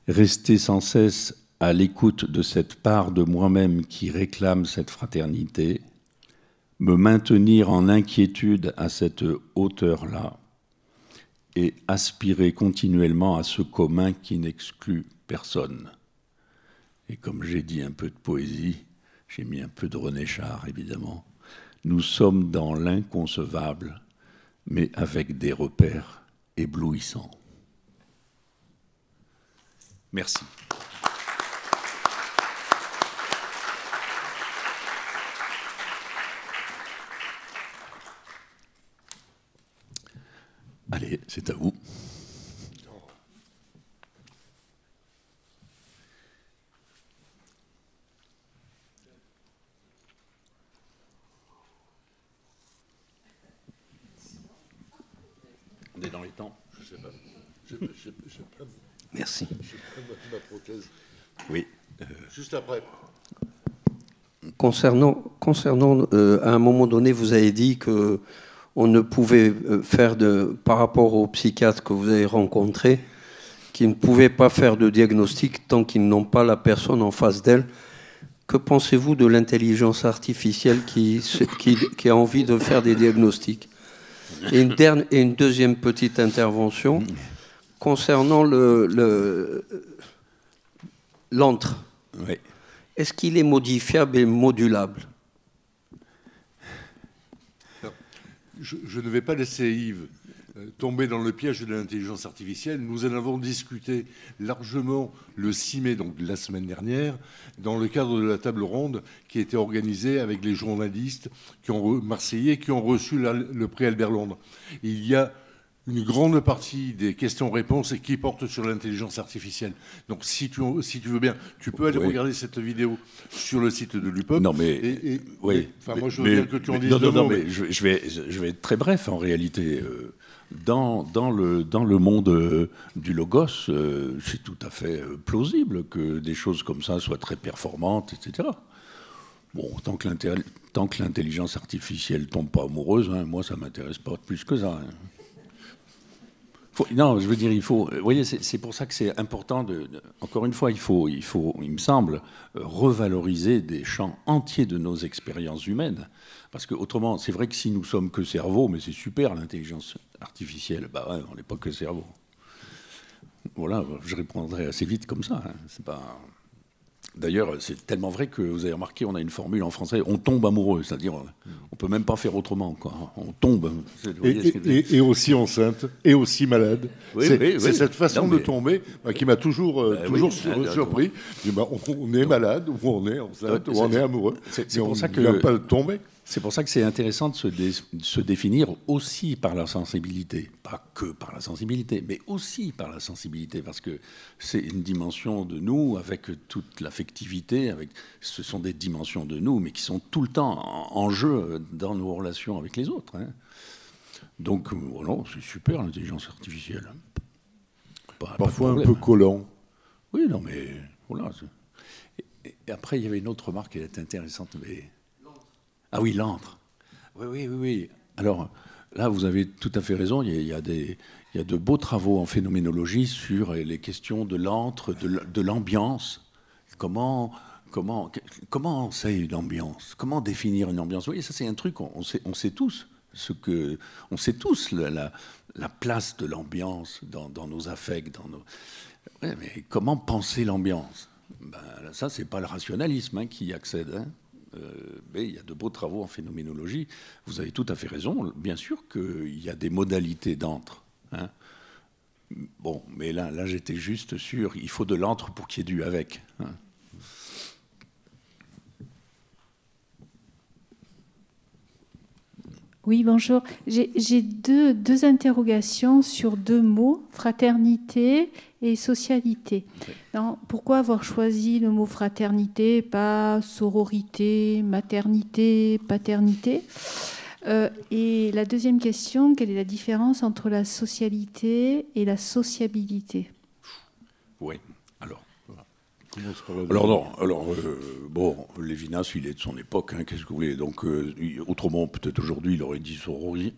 S2: rester sans cesse à l'écoute de cette part de moi-même qui réclame cette fraternité, me maintenir en inquiétude à cette hauteur-là et aspirer continuellement à ce commun qui n'exclut personne. Et comme j'ai dit un peu de poésie, j'ai mis un peu de René Char, évidemment, nous sommes dans l'inconcevable, mais avec des repères éblouissants. Merci. Allez, c'est à vous.
S1: Oui. Euh, Juste après.
S3: Concernant, concernant euh, à un moment donné, vous avez dit que on ne pouvait euh, faire de, par rapport aux psychiatres que vous avez rencontrés, qu'ils ne pouvaient pas faire de diagnostic tant qu'ils n'ont pas la personne en face d'elle. Que pensez-vous de l'intelligence artificielle qui, qui, qui, a envie de faire des diagnostics et une, et une deuxième petite intervention concernant le l'entre. est-ce qu'il est modifiable et modulable
S1: je, ne vais pas laisser Yves euh, tomber dans le piège de l'intelligence artificielle. Nous en avons discuté largement le 6 mai, donc la semaine dernière, dans le cadre de la table ronde qui a été organisée avec les journalistes qui ont, marseillais qui ont reçu le prix Albert Londres. Il y a une grande partie des questions-réponses qui portent sur l'intelligence artificielle. Donc, si tu, tu veux bien, tu peux aller regarder cette vidéo sur le site de l'UPOP. Non, mais. oui. Enfin, moi, je veux bien que tu en dises. non, non, mais,
S2: je, vais, je vais être très bref en réalité. Euh, dans, dans, le, dans le monde euh, du logos, euh, c'est tout à fait plausible que des choses comme ça soient très performantes, etc. Bon, tant que l'intelligence artificielle tombe pas amoureuse, hein, moi, ça m'intéresse pas plus que ça. Hein non, je veux dire, il faut. Vous voyez, c'est pour ça que c'est important de, Encore une fois, il faut, il faut, il me semble, revaloriser des champs entiers de nos expériences humaines. Parce que autrement, c'est vrai que si nous sommes que cerveau, mais c'est super l'intelligence artificielle. Bah ouais, on n'est pas que cerveau. Voilà, je répondrai assez vite comme ça. Hein. C'est pas. D'ailleurs, c'est tellement vrai que vous avez remarqué, on a une formule en français, on tombe amoureux, c'est-à-dire euh, on ne peut même pas faire autrement. Quoi. On tombe. Et, aussi
S1: enceinte, et aussi malade. c'est cette façon de tomber bah, qui m'a toujours, euh, bah surpris. Bah, on, est malade, ou on est enceinte, ou on est
S2: amoureux. C'est pour ça que... ne pas tomber. C'est pour ça que c'est intéressant de se, définir aussi par la sensibilité, pas que par la sensibilité, mais aussi par la sensibilité, parce que c'est une dimension de nous avec toute l'affectivité, avec ce sont des dimensions de nous, mais qui sont tout le temps en, jeu dans nos relations avec les autres. Hein. Donc euh, oh c'est super l'intelligence artificielle. Parfois un peu collant. Oui, non, mais voilà. Et, après, il y avait une autre remarque qui était intéressante, mais. Ah oui, l'antre. Oui, oui, oui, Alors là, vous avez tout à fait raison. Il y a, des, il de beaux travaux en phénoménologie sur les questions de l'antre, de l'ambiance. Comment, comment, comment c'est une ambiance Comment définir une ambiance Vous voyez, ça c'est un truc, on, sait, on sait tous ce que, on sait tous la, place de l'ambiance dans, nos affects, dans nos. mais comment penser l'ambiance ben, Ça, c'est pas le rationalisme hein, qui y accède. Hein euh, mais il y a de beaux travaux en phénoménologie. Vous avez tout à fait raison. Bien sûr qu'il y a des modalités d'entre. Hein. Bon, mais là, là j'étais juste sûr, il faut de l'entre pour qu'il y ait du avec. Hein.
S3: Oui, bonjour. J'ai deux, deux, interrogations sur deux mots, fraternité et socialité. Non, pourquoi avoir choisi le mot fraternité, pas sororité, maternité, paternité euh, Et la deuxième question, quelle est la différence entre la socialité et la sociabilité
S2: Oui, alors. Alors non, alors euh, bon, Lévinas, il est de son époque, hein, qu'est-ce que vous voulez. Donc euh, autrement, peut-être aujourd'hui, il aurait dit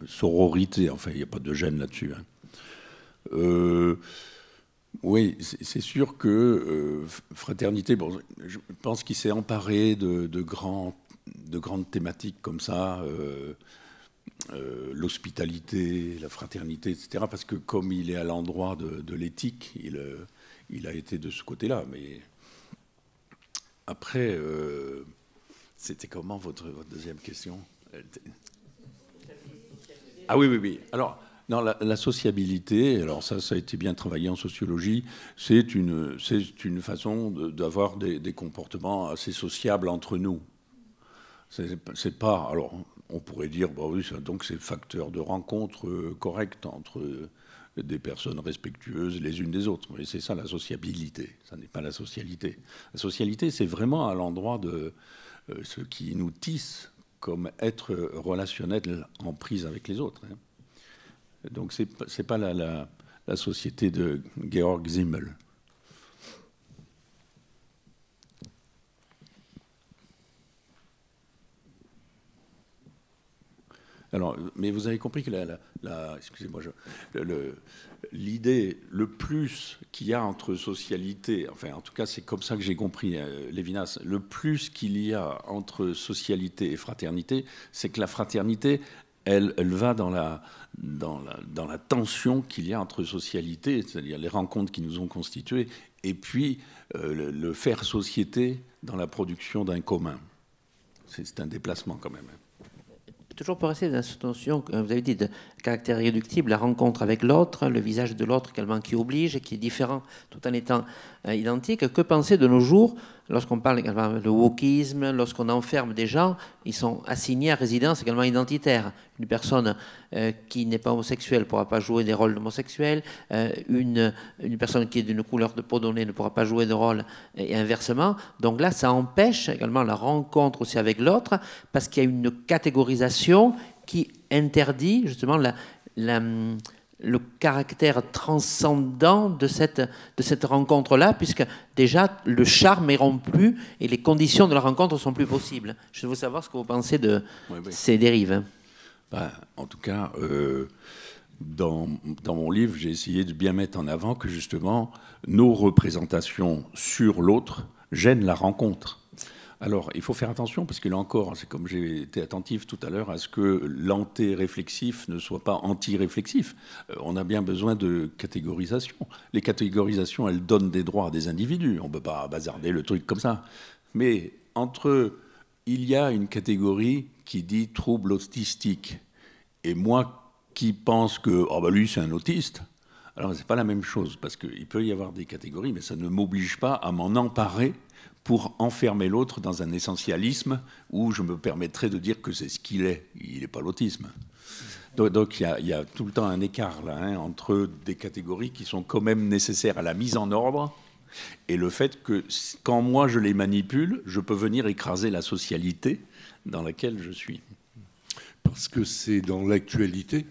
S2: sororité. Enfin, il n'y a pas de gêne là-dessus. Hein. Oui, c'est sûr que euh, Fraternité, bon, je pense qu'il s'est emparé de, de, grandes thématiques comme ça, euh, euh, l'hospitalité, la fraternité, etc. Parce que comme il est à l'endroit de, l'éthique, il, a été de ce côté-là. Mais après, c'était comment votre, votre deuxième question Ah oui, oui, oui. Alors. Non, la, sociabilité, alors ça, ça a été bien travaillé en sociologie, c'est une, une façon d'avoir des, comportements assez sociables entre nous. C'est pas. Alors, on pourrait dire, bah oui, donc c'est facteur de rencontre euh, correct entre euh, des personnes respectueuses les unes des autres. Mais c'est ça la sociabilité, ça n'est pas la socialité. La socialité, c'est vraiment à l'endroit de euh, ce qui nous tisse comme être relationnel en prise avec les autres. Hein. Donc ce n'est pas la, société de Georg Simmel. Alors, mais vous avez compris que la, excusez-moi, l'idée le, plus qu'il y a entre socialité, enfin en tout cas c'est comme ça que j'ai compris euh, Levinas, le plus qu'il y a entre socialité et fraternité, c'est que la fraternité, elle, va dans la, dans la, dans la tension qu'il y a entre socialité, c'est-à-dire les rencontres qui nous ont constituées, et puis euh, le, faire société dans la production d'un commun. C'est un déplacement quand même. Hein.
S3: Toujours pour rester dans cette tension, euh, vous avez dit, de caractère réductible, la rencontre avec l'autre, le visage de l'autre, également qui oblige, et qui est différent tout en étant euh, identique. Que penser de nos jours lorsqu'on parle également de wokisme, lorsqu'on enferme des gens, ils sont assignés à résidence également identitaire. Une personne euh, qui n'est pas homosexuelle ne pourra pas jouer des rôles d'homosexuel, euh, une, une personne qui est d'une couleur de peau donnée ne pourra pas jouer de rôle, et inversement. Donc là, ça empêche également la rencontre aussi avec l'autre, parce qu'il y a une catégorisation qui interdit justement la, la le caractère transcendant de cette, de cette rencontre-là, puisque déjà le charme est rompu et les conditions de la rencontre sont plus possibles. Je veux savoir ce que vous pensez de ces dérives. Hein. Ben, en tout cas, euh, dans,
S2: mon livre, j'ai essayé de bien mettre en avant que justement, nos représentations sur l'autre gênent la rencontre. Alors, il faut faire attention, parce que là encore, c'est comme j'ai été attentif tout à l'heure, à ce que lanté réflexif ne soit pas antiréflexif. Euh, on a bien besoin de catégorisation. Les catégorisations, elles donnent des droits à des individus. On ne peut pas bazarder le truc comme ça. Mais entre, il y a une catégorie qui dit trouble autistique, et moi qui pense que, ah ben lui, c'est un autiste. Alors, ce n'est pas la même chose, parce qu'il peut y avoir des catégories, mais ça ne m'oblige pas à m'en emparer pour enfermer l'autre dans un essentialisme où je me permettrais de dire que c'est ce qu'il est. Il n'est pas l'autisme. Donc il y, a tout le temps un écart là hein, entre des catégories qui sont quand même nécessaires à la mise en ordre et le fait que quand moi je les manipule, je peux venir écraser la socialité dans laquelle je suis. Parce que c'est dans l'actualité,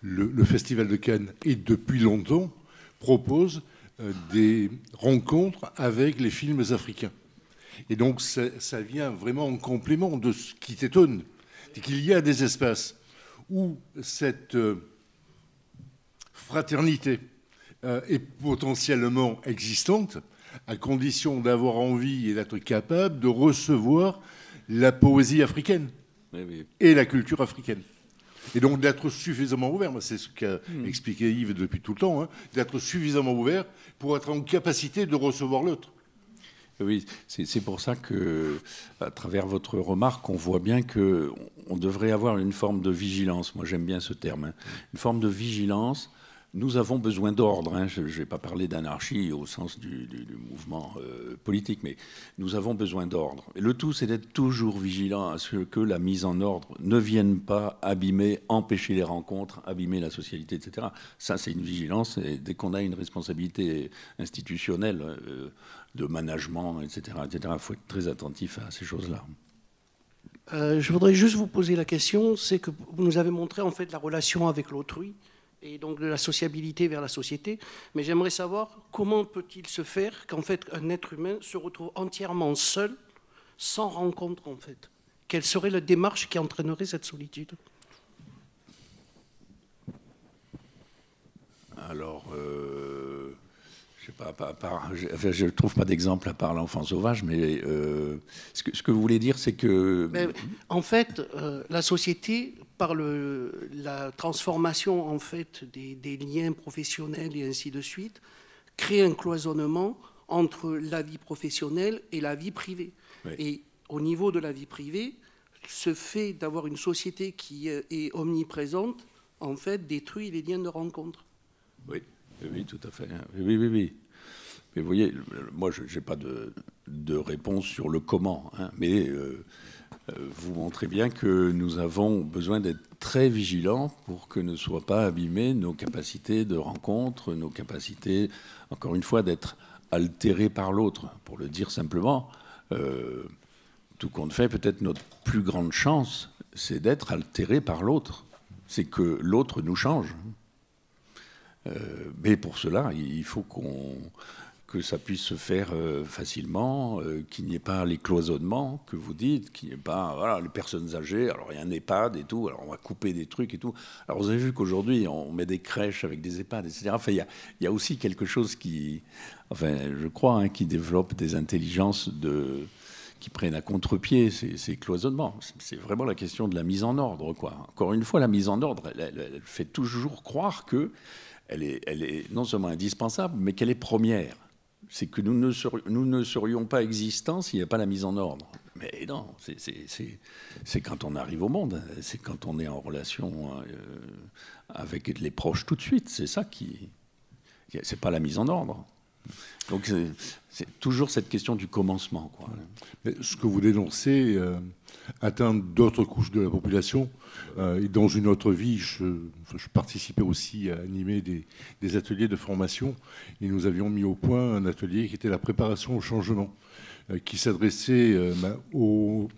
S2: le, le Festival de Cannes
S1: et depuis longtemps propose euh, des rencontres avec les films africains. Et donc ça, vient vraiment en complément de ce qui t'étonne, c'est qu'il y a des espaces où cette euh, fraternité euh, est potentiellement existante, à condition d'avoir envie et d'être capable de recevoir la poésie africaine et la culture africaine. Et donc d'être suffisamment ouvert, c'est ce qu'a hmm. expliqué
S2: Yves depuis tout le temps, hein,
S1: d'être suffisamment ouvert pour être en capacité de recevoir l'autre.
S2: Oui, c'est pour ça que, à travers votre remarque, on voit bien que on devrait avoir une forme de vigilance. Moi, j'aime bien ce terme, hein. une forme de vigilance nous avons besoin d'ordre. Hein. Je ne vais pas parler d'anarchie au sens du, mouvement euh, politique, mais nous avons besoin d'ordre. Le tout, c'est d'être toujours vigilant à ce que la mise en ordre ne vienne pas abîmer, empêcher les rencontres, abîmer la socialité, etc. Ça, c'est une vigilance. Et dès qu'on a une responsabilité institutionnelle euh, de management, etc., etc., il faut être très attentif à ces choses-là.
S3: Euh, je voudrais juste vous poser la question, c'est que vous nous avez montré en fait la relation avec l'autrui et donc de la sociabilité vers la société, mais j'aimerais savoir comment peut-il se faire qu'en fait un être humain se retrouve entièrement seul, sans rencontre en fait Quelle serait la démarche qui entraînerait cette solitude
S2: Alors, euh, je ne trouve pas d'exemple à part l'enfant sauvage, mais euh, ce, que, vous voulez dire, c'est que...
S3: en fait, euh, la société par le, la transformation en fait des, liens professionnels et ainsi de suite, crée un cloisonnement entre la vie professionnelle et la vie privée. Et au niveau de la vie privée, ce fait d'avoir une société qui est omniprésente, en fait, détruit les liens de rencontre.
S2: Oui, oui, tout à fait. Hein. Oui, oui, oui. Mais vous voyez, moi, je n'ai pas de, de, réponse sur le comment. Hein. mais euh, vous montrez bien que nous avons besoin d'être très vigilants pour que ne soient pas abîmées nos capacités de rencontre, nos capacités, encore une fois, d'être altérés par l'autre. Pour le dire simplement, euh, tout compte fait, peut-être notre plus grande chance, c'est d'être altérés par l'autre. C'est que l'autre nous change. Euh, mais pour cela, il faut qu'on que ça puisse se faire euh, facilement, euh, qu'il n'y ait pas les cloisonnements que vous dites, qu'il n'y ait pas les personnes âgées, alors il y a un EHPAD et tout, alors on va couper des trucs et tout. Alors vous avez vu qu'aujourd'hui on met des crèches avec des EHPAD, etc. il y a, aussi quelque chose qui, enfin je crois, hein, qui développe des intelligences qui prennent à contre-pied ces, cloisonnements. C'est vraiment la question de la mise en ordre. Quoi. Encore une fois, la mise en ordre, elle, fait toujours croire que... Elle elle est non seulement indispensable, mais qu'elle est première c'est que nous ne, serions, nous pas existants s'il n'y a pas la mise en ordre. Mais non, c'est quand on arrive au monde, c'est quand on est en relation euh, avec les proches tout de suite. C'est ça qui. C'est pas la mise en ordre. Donc c'est toujours cette question du commencement. Quoi. ce que vous dénoncez, euh, atteindre d'autres couches
S1: de la population. Euh, et dans une autre vie, je, participais aussi à animer des, ateliers de formation et nous avions mis au point un atelier qui était la préparation au changement, euh, qui s'adressait euh, ben, aux,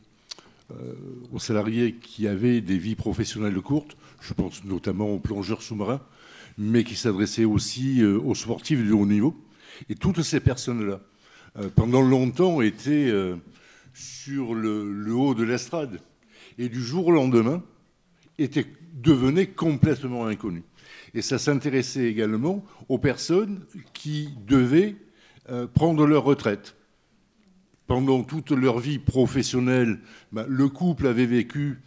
S1: aux, salariés qui avaient des vies professionnelles courtes, je pense notamment aux plongeurs sous-marins, mais qui s'adressait aussi aux sportifs de haut niveau. Et toutes ces personnes-là, pendant longtemps, étaient sur le, haut de l'estrade et du jour au lendemain était, devenait complètement inconnu. Et ça s'intéressait également aux personnes qui devaient euh, prendre leur retraite. Pendant toute leur vie professionnelle, ben, le couple avait vécu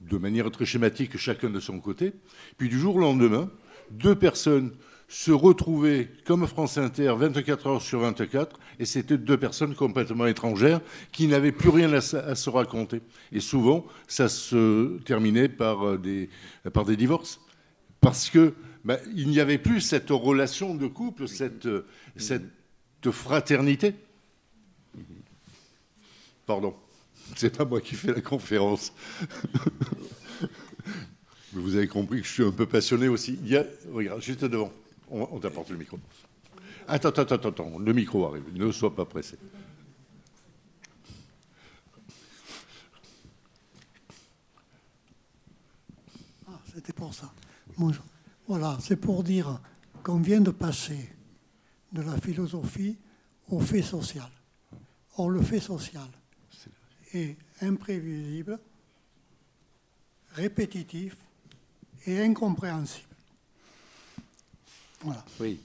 S1: de manière très schématique chacun de son côté. Puis du jour au lendemain, deux personnes se retrouver comme France Inter 24 heures sur 24, et c'était deux personnes complètement étrangères qui n'avaient plus rien à, se raconter. Et souvent, ça se terminait par euh, des, euh, par des divorces, parce que ben, il n'y avait plus cette relation de couple, cette, euh, cette fraternité. Pardon, c'est pas moi qui fais la conférence. *laughs* Vous avez compris que je suis un peu passionné aussi. Il y a, regarde, juste devant. On, t'apporte le micro. Attends, attends, attends, attends, le micro arrive, ne sois pas pressé.
S4: Ah, c'était pour ça. Bonjour. Voilà, c'est pour dire qu'on vient de passer de la philosophie au fait social. Or, le fait social est imprévisible, répétitif et incompréhensible.
S2: Oui.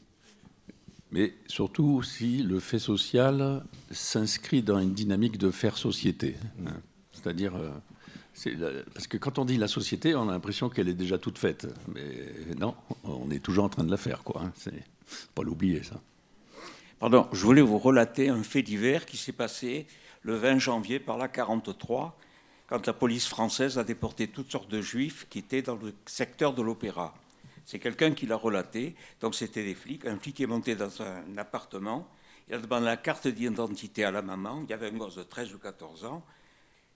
S2: Mais surtout si le fait social s'inscrit dans une dynamique de faire société. Hein. C'est-à-dire, euh, parce que quand on dit la société, on a l'impression qu'elle est déjà toute faite. Mais non, on est toujours en train de la faire, quoi. Hein. C'est pas l'oublier, ça. Pardon, je voulais vous relater un fait divers qui s'est passé le 20 janvier par la 43, quand la police française a déporté toutes sortes de juifs qui étaient dans le secteur de l'opéra. C'est quelqu'un qui l'a
S3: relaté. Donc c'était des flics. Un flic est monté dans un appartement. Il a demandé la carte d'identité à la maman. Il y avait un gosse de 13 ou 14 ans.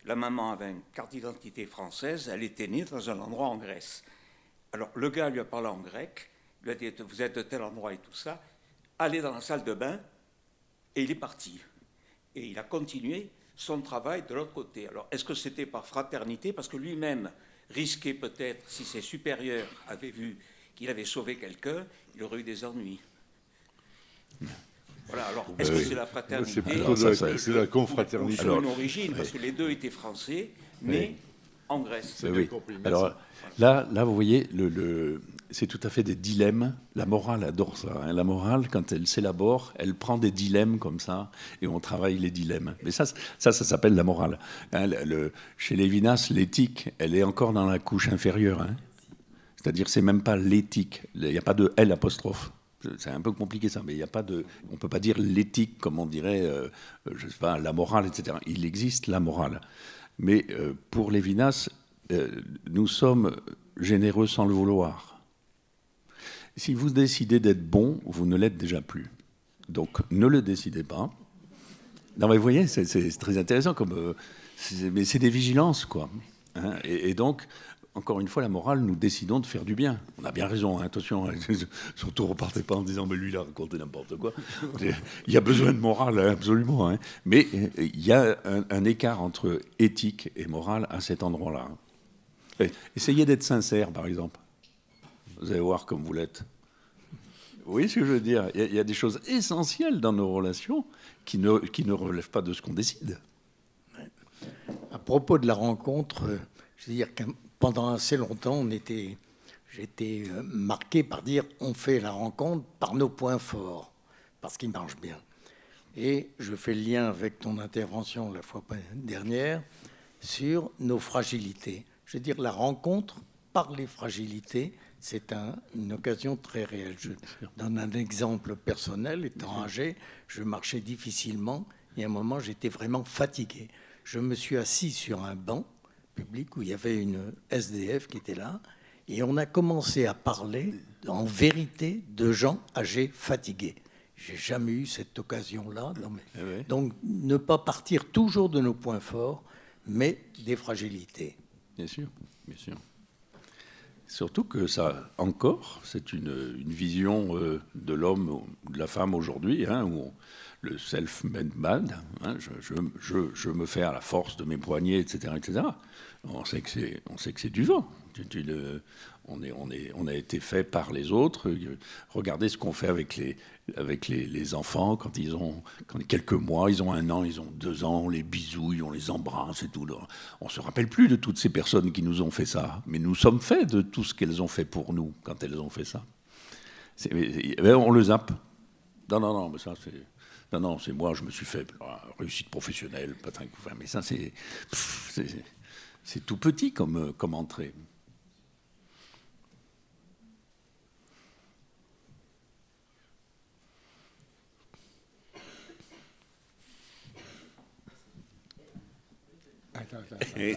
S3: La maman avait une carte d'identité française. Elle était née dans un endroit en Grèce. Alors le gars lui a parlé en grec.
S2: Il lui a dit Vous êtes de tel endroit et tout ça. Allez dans la salle de bain. Et il est parti. Et il a continué son travail de l'autre côté. Alors, est-ce que c'était par fraternité Parce que lui-même risquait peut-être, si ses supérieurs avaient vu qu'il avait sauvé quelqu'un, il aurait eu des ennuis. Voilà, alors est-ce que c'est la fraternité C'est plutôt la, c'est la confraternité. C'est origine, parce que les deux étaient français, mais en Grèce. alors là, là, vous voyez, c'est tout à fait des dilemmes. La morale adore ça. Hein. La morale, quand elle s'élabore, elle prend des dilemmes comme ça, et on travaille les dilemmes. Mais ça, ça, ça s'appelle la morale. Hein, le, chez Lévinas, l'éthique, elle est encore dans la couche inférieure. Hein. C'est-à-dire, c'est même pas l'éthique. Il n'y a pas de L apostrophe. C'est un peu compliqué ça, mais il n'y a pas de, on ne peut pas dire l'éthique comme on dirait, euh, je sais pas, la morale, etc. Il existe la morale, mais euh, pour Lévinas, euh, nous sommes généreux sans le vouloir. Si vous décidez d'être bon, vous ne l'êtes déjà plus. Donc ne le décidez pas. Non mais vous voyez, c'est très intéressant comme, mais c'est des vigilances quoi. Hein. et, et, donc encore une fois, la morale, nous décidons de faire du bien. On a bien raison, hein, attention, hein, *laughs* surtout repartez pas en disant, mais lui, il a raconté n'importe quoi. il y a besoin de morale, hein, absolument. Mais euh, il y a un, écart entre éthique et morale à cet endroit-là. Eh, essayez d'être sincère, par exemple. Vous allez voir comme vous l'êtes. Vous voyez ce que je veux dire il y, a, des choses essentielles dans nos relations qui ne, qui ne relèvent pas de ce qu'on décide.
S4: À propos de la rencontre, euh, je veux dire qu'un pendant assez longtemps, on était, j'étais euh, marqué par dire on fait la rencontre par nos points forts, parce qu'ils marchent bien. Et je fais le lien avec ton intervention la fois dernière sur nos fragilités. Je veux dire, la rencontre par les fragilités, c'est une occasion très réelle. Je donne un exemple personnel. Étant âgé, je marchais difficilement et à un moment, j'étais vraiment fatigué. Je me suis assis sur un banc où il y avait une SDF qui était là. Et on a commencé à parler en vérité de gens âgés fatigués. J'ai jamais eu cette occasion-là. Eh Donc ne pas partir toujours de nos points forts, mais des fragilités.
S2: Bien sûr, bien sûr. Surtout que ça, encore, c'est une, vision euh, de l'homme ou de la femme aujourd'hui, hein, où le self-made man, hein, je, me fais à la force de mes poignets, etc. etc on sait que c'est, on sait que c'est du vent. on, est, on, est, on a été fait par les autres. Regardez ce qu'on fait avec les, avec les, les, enfants quand ils ont quand quelques mois, ils ont un an, ils ont deux ans, on les bisouille, on les embrasse et tout. On se rappelle plus de toutes ces personnes qui nous ont fait ça, mais nous sommes faits de tout ce qu'elles ont fait pour nous quand elles ont fait ça. Eh ben, on le zappe. Non, non, non, mais ça c'est. Non, non, c'est moi, je me suis fait bah, réussite professionnelle, patin, enfin, mais ça c'est c'est tout petit comme, euh, comme entrée.
S1: Ah, ah, ah,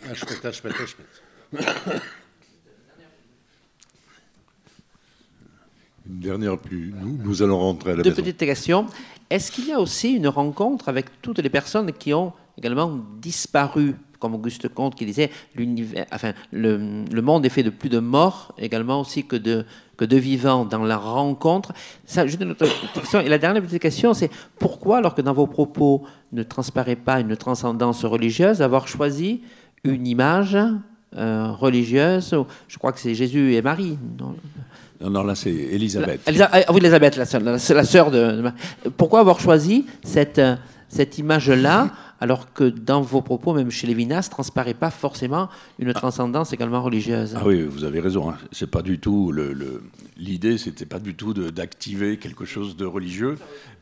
S1: une dernière, plus, nous, allons rentrer à la Deux petites
S3: questions. Est-ce qu'il y a aussi une rencontre avec toutes les personnes qui ont également disparu comme Auguste Comte qui disait, l'univers, enfin, le, monde est fait de plus de morts également aussi que de, que de vivants dans la rencontre. Et la dernière question, c'est pourquoi, alors que dans vos propos ne transparaît pas une transcendance religieuse, avoir choisi une image euh, religieuse Je crois que c'est Jésus et Marie. Non non, là, c'est Elisabeth. ah, oui, Elisabeth, la sœur, de, de, Pourquoi avoir choisi cette, euh, cette image-là alors que dans vos propos, même chez Lévinas, transparaît pas forcément une ah. transcendance également religieuse. Ah oui,
S2: vous avez raison. Hein. C'est pas du tout l'idée, c'était pas du tout d'activer quelque chose de religieux,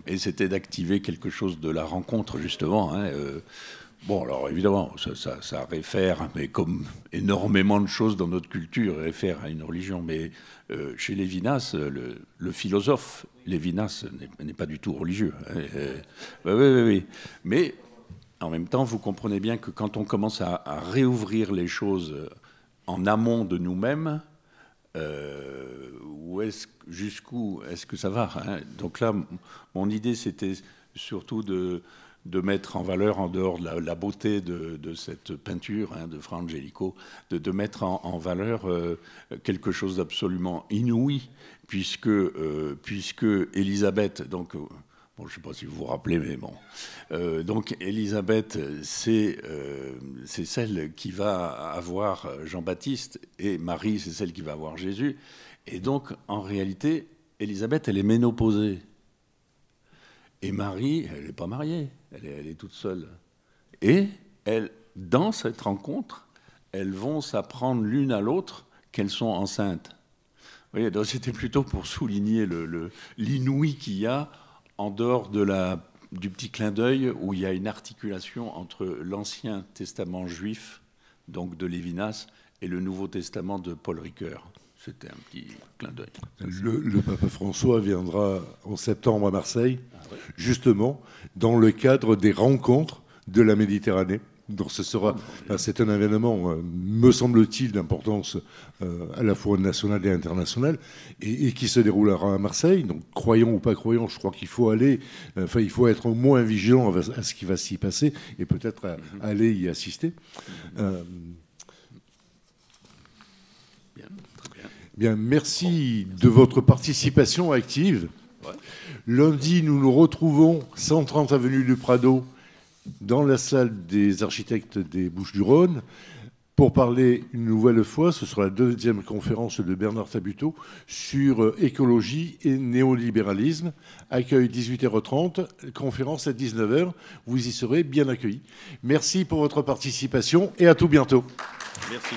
S2: mais c'était d'activer quelque chose de la rencontre justement. Hein. Euh, bon, alors évidemment, ça, réfère, mais comme énormément de choses dans notre culture, réfère à une religion. Mais euh, chez Lévinas, le, philosophe Lévinas n'est pas du tout religieux. Hein. Euh, oui, oui, oui. Mais en même temps, vous comprenez bien que quand on commence à, réouvrir les choses euh, en amont de nous-mêmes, euh, est jusqu'où est-ce que ça va hein Donc là, mon idée, c'était surtout de, de, mettre en valeur, en dehors de la, beauté de, cette peinture hein, de Fra Angelico, de, mettre en, valeur euh, quelque chose d'absolument inouï, puisque, euh, puisque Elisabeth, donc je ne sais pas si vous vous rappelez, mais bon. Euh, donc Elisabeth, euh, c'est celle qui va avoir Jean-Baptiste, et Marie, c'est celle qui va avoir Jésus. Et donc, en réalité, Elisabeth, elle est ménopausée. Et Marie, elle n'est pas mariée, elle est, toute seule. Et elle, dans cette rencontre, elles vont s'apprendre l'une à l'autre qu'elles sont enceintes. Vous voyez, c'était plutôt pour souligner l'inouï qu'il y a en dehors de la, du petit clin d'œil où il y a une articulation entre l'Ancien Testament juif, donc de Lévinas, et le Nouveau Testament de Paul Ricoeur. C'était un petit clin d'œil. Le, pape
S1: François viendra en septembre à Marseille, ah justement dans le cadre des rencontres de la Méditerranée ce sera, c'est un événement, euh, me semble-t-il, d'importance euh, à la fois nationale et internationale, et, qui se déroulera à Marseille. Donc croyant ou pas croyant, je crois qu'il faut aller, enfin il faut être au moins vigilant à, ce qui va s'y passer et peut-être mhm. aller y assister. Mhm. Euh, merci de votre participation active. Lundi, nous nous retrouvons 130 avenue du Prado dans la salle des architectes des Bouches-du-Rhône pour parler une nouvelle fois, ce sera la deuxième conférence de Bernard Tabuteau sur euh, écologie et néolibéralisme. Accueil 18h30, conférence à 19h. Vous y serez bien accueillis. Merci pour votre participation et à tout bientôt.
S2: Merci.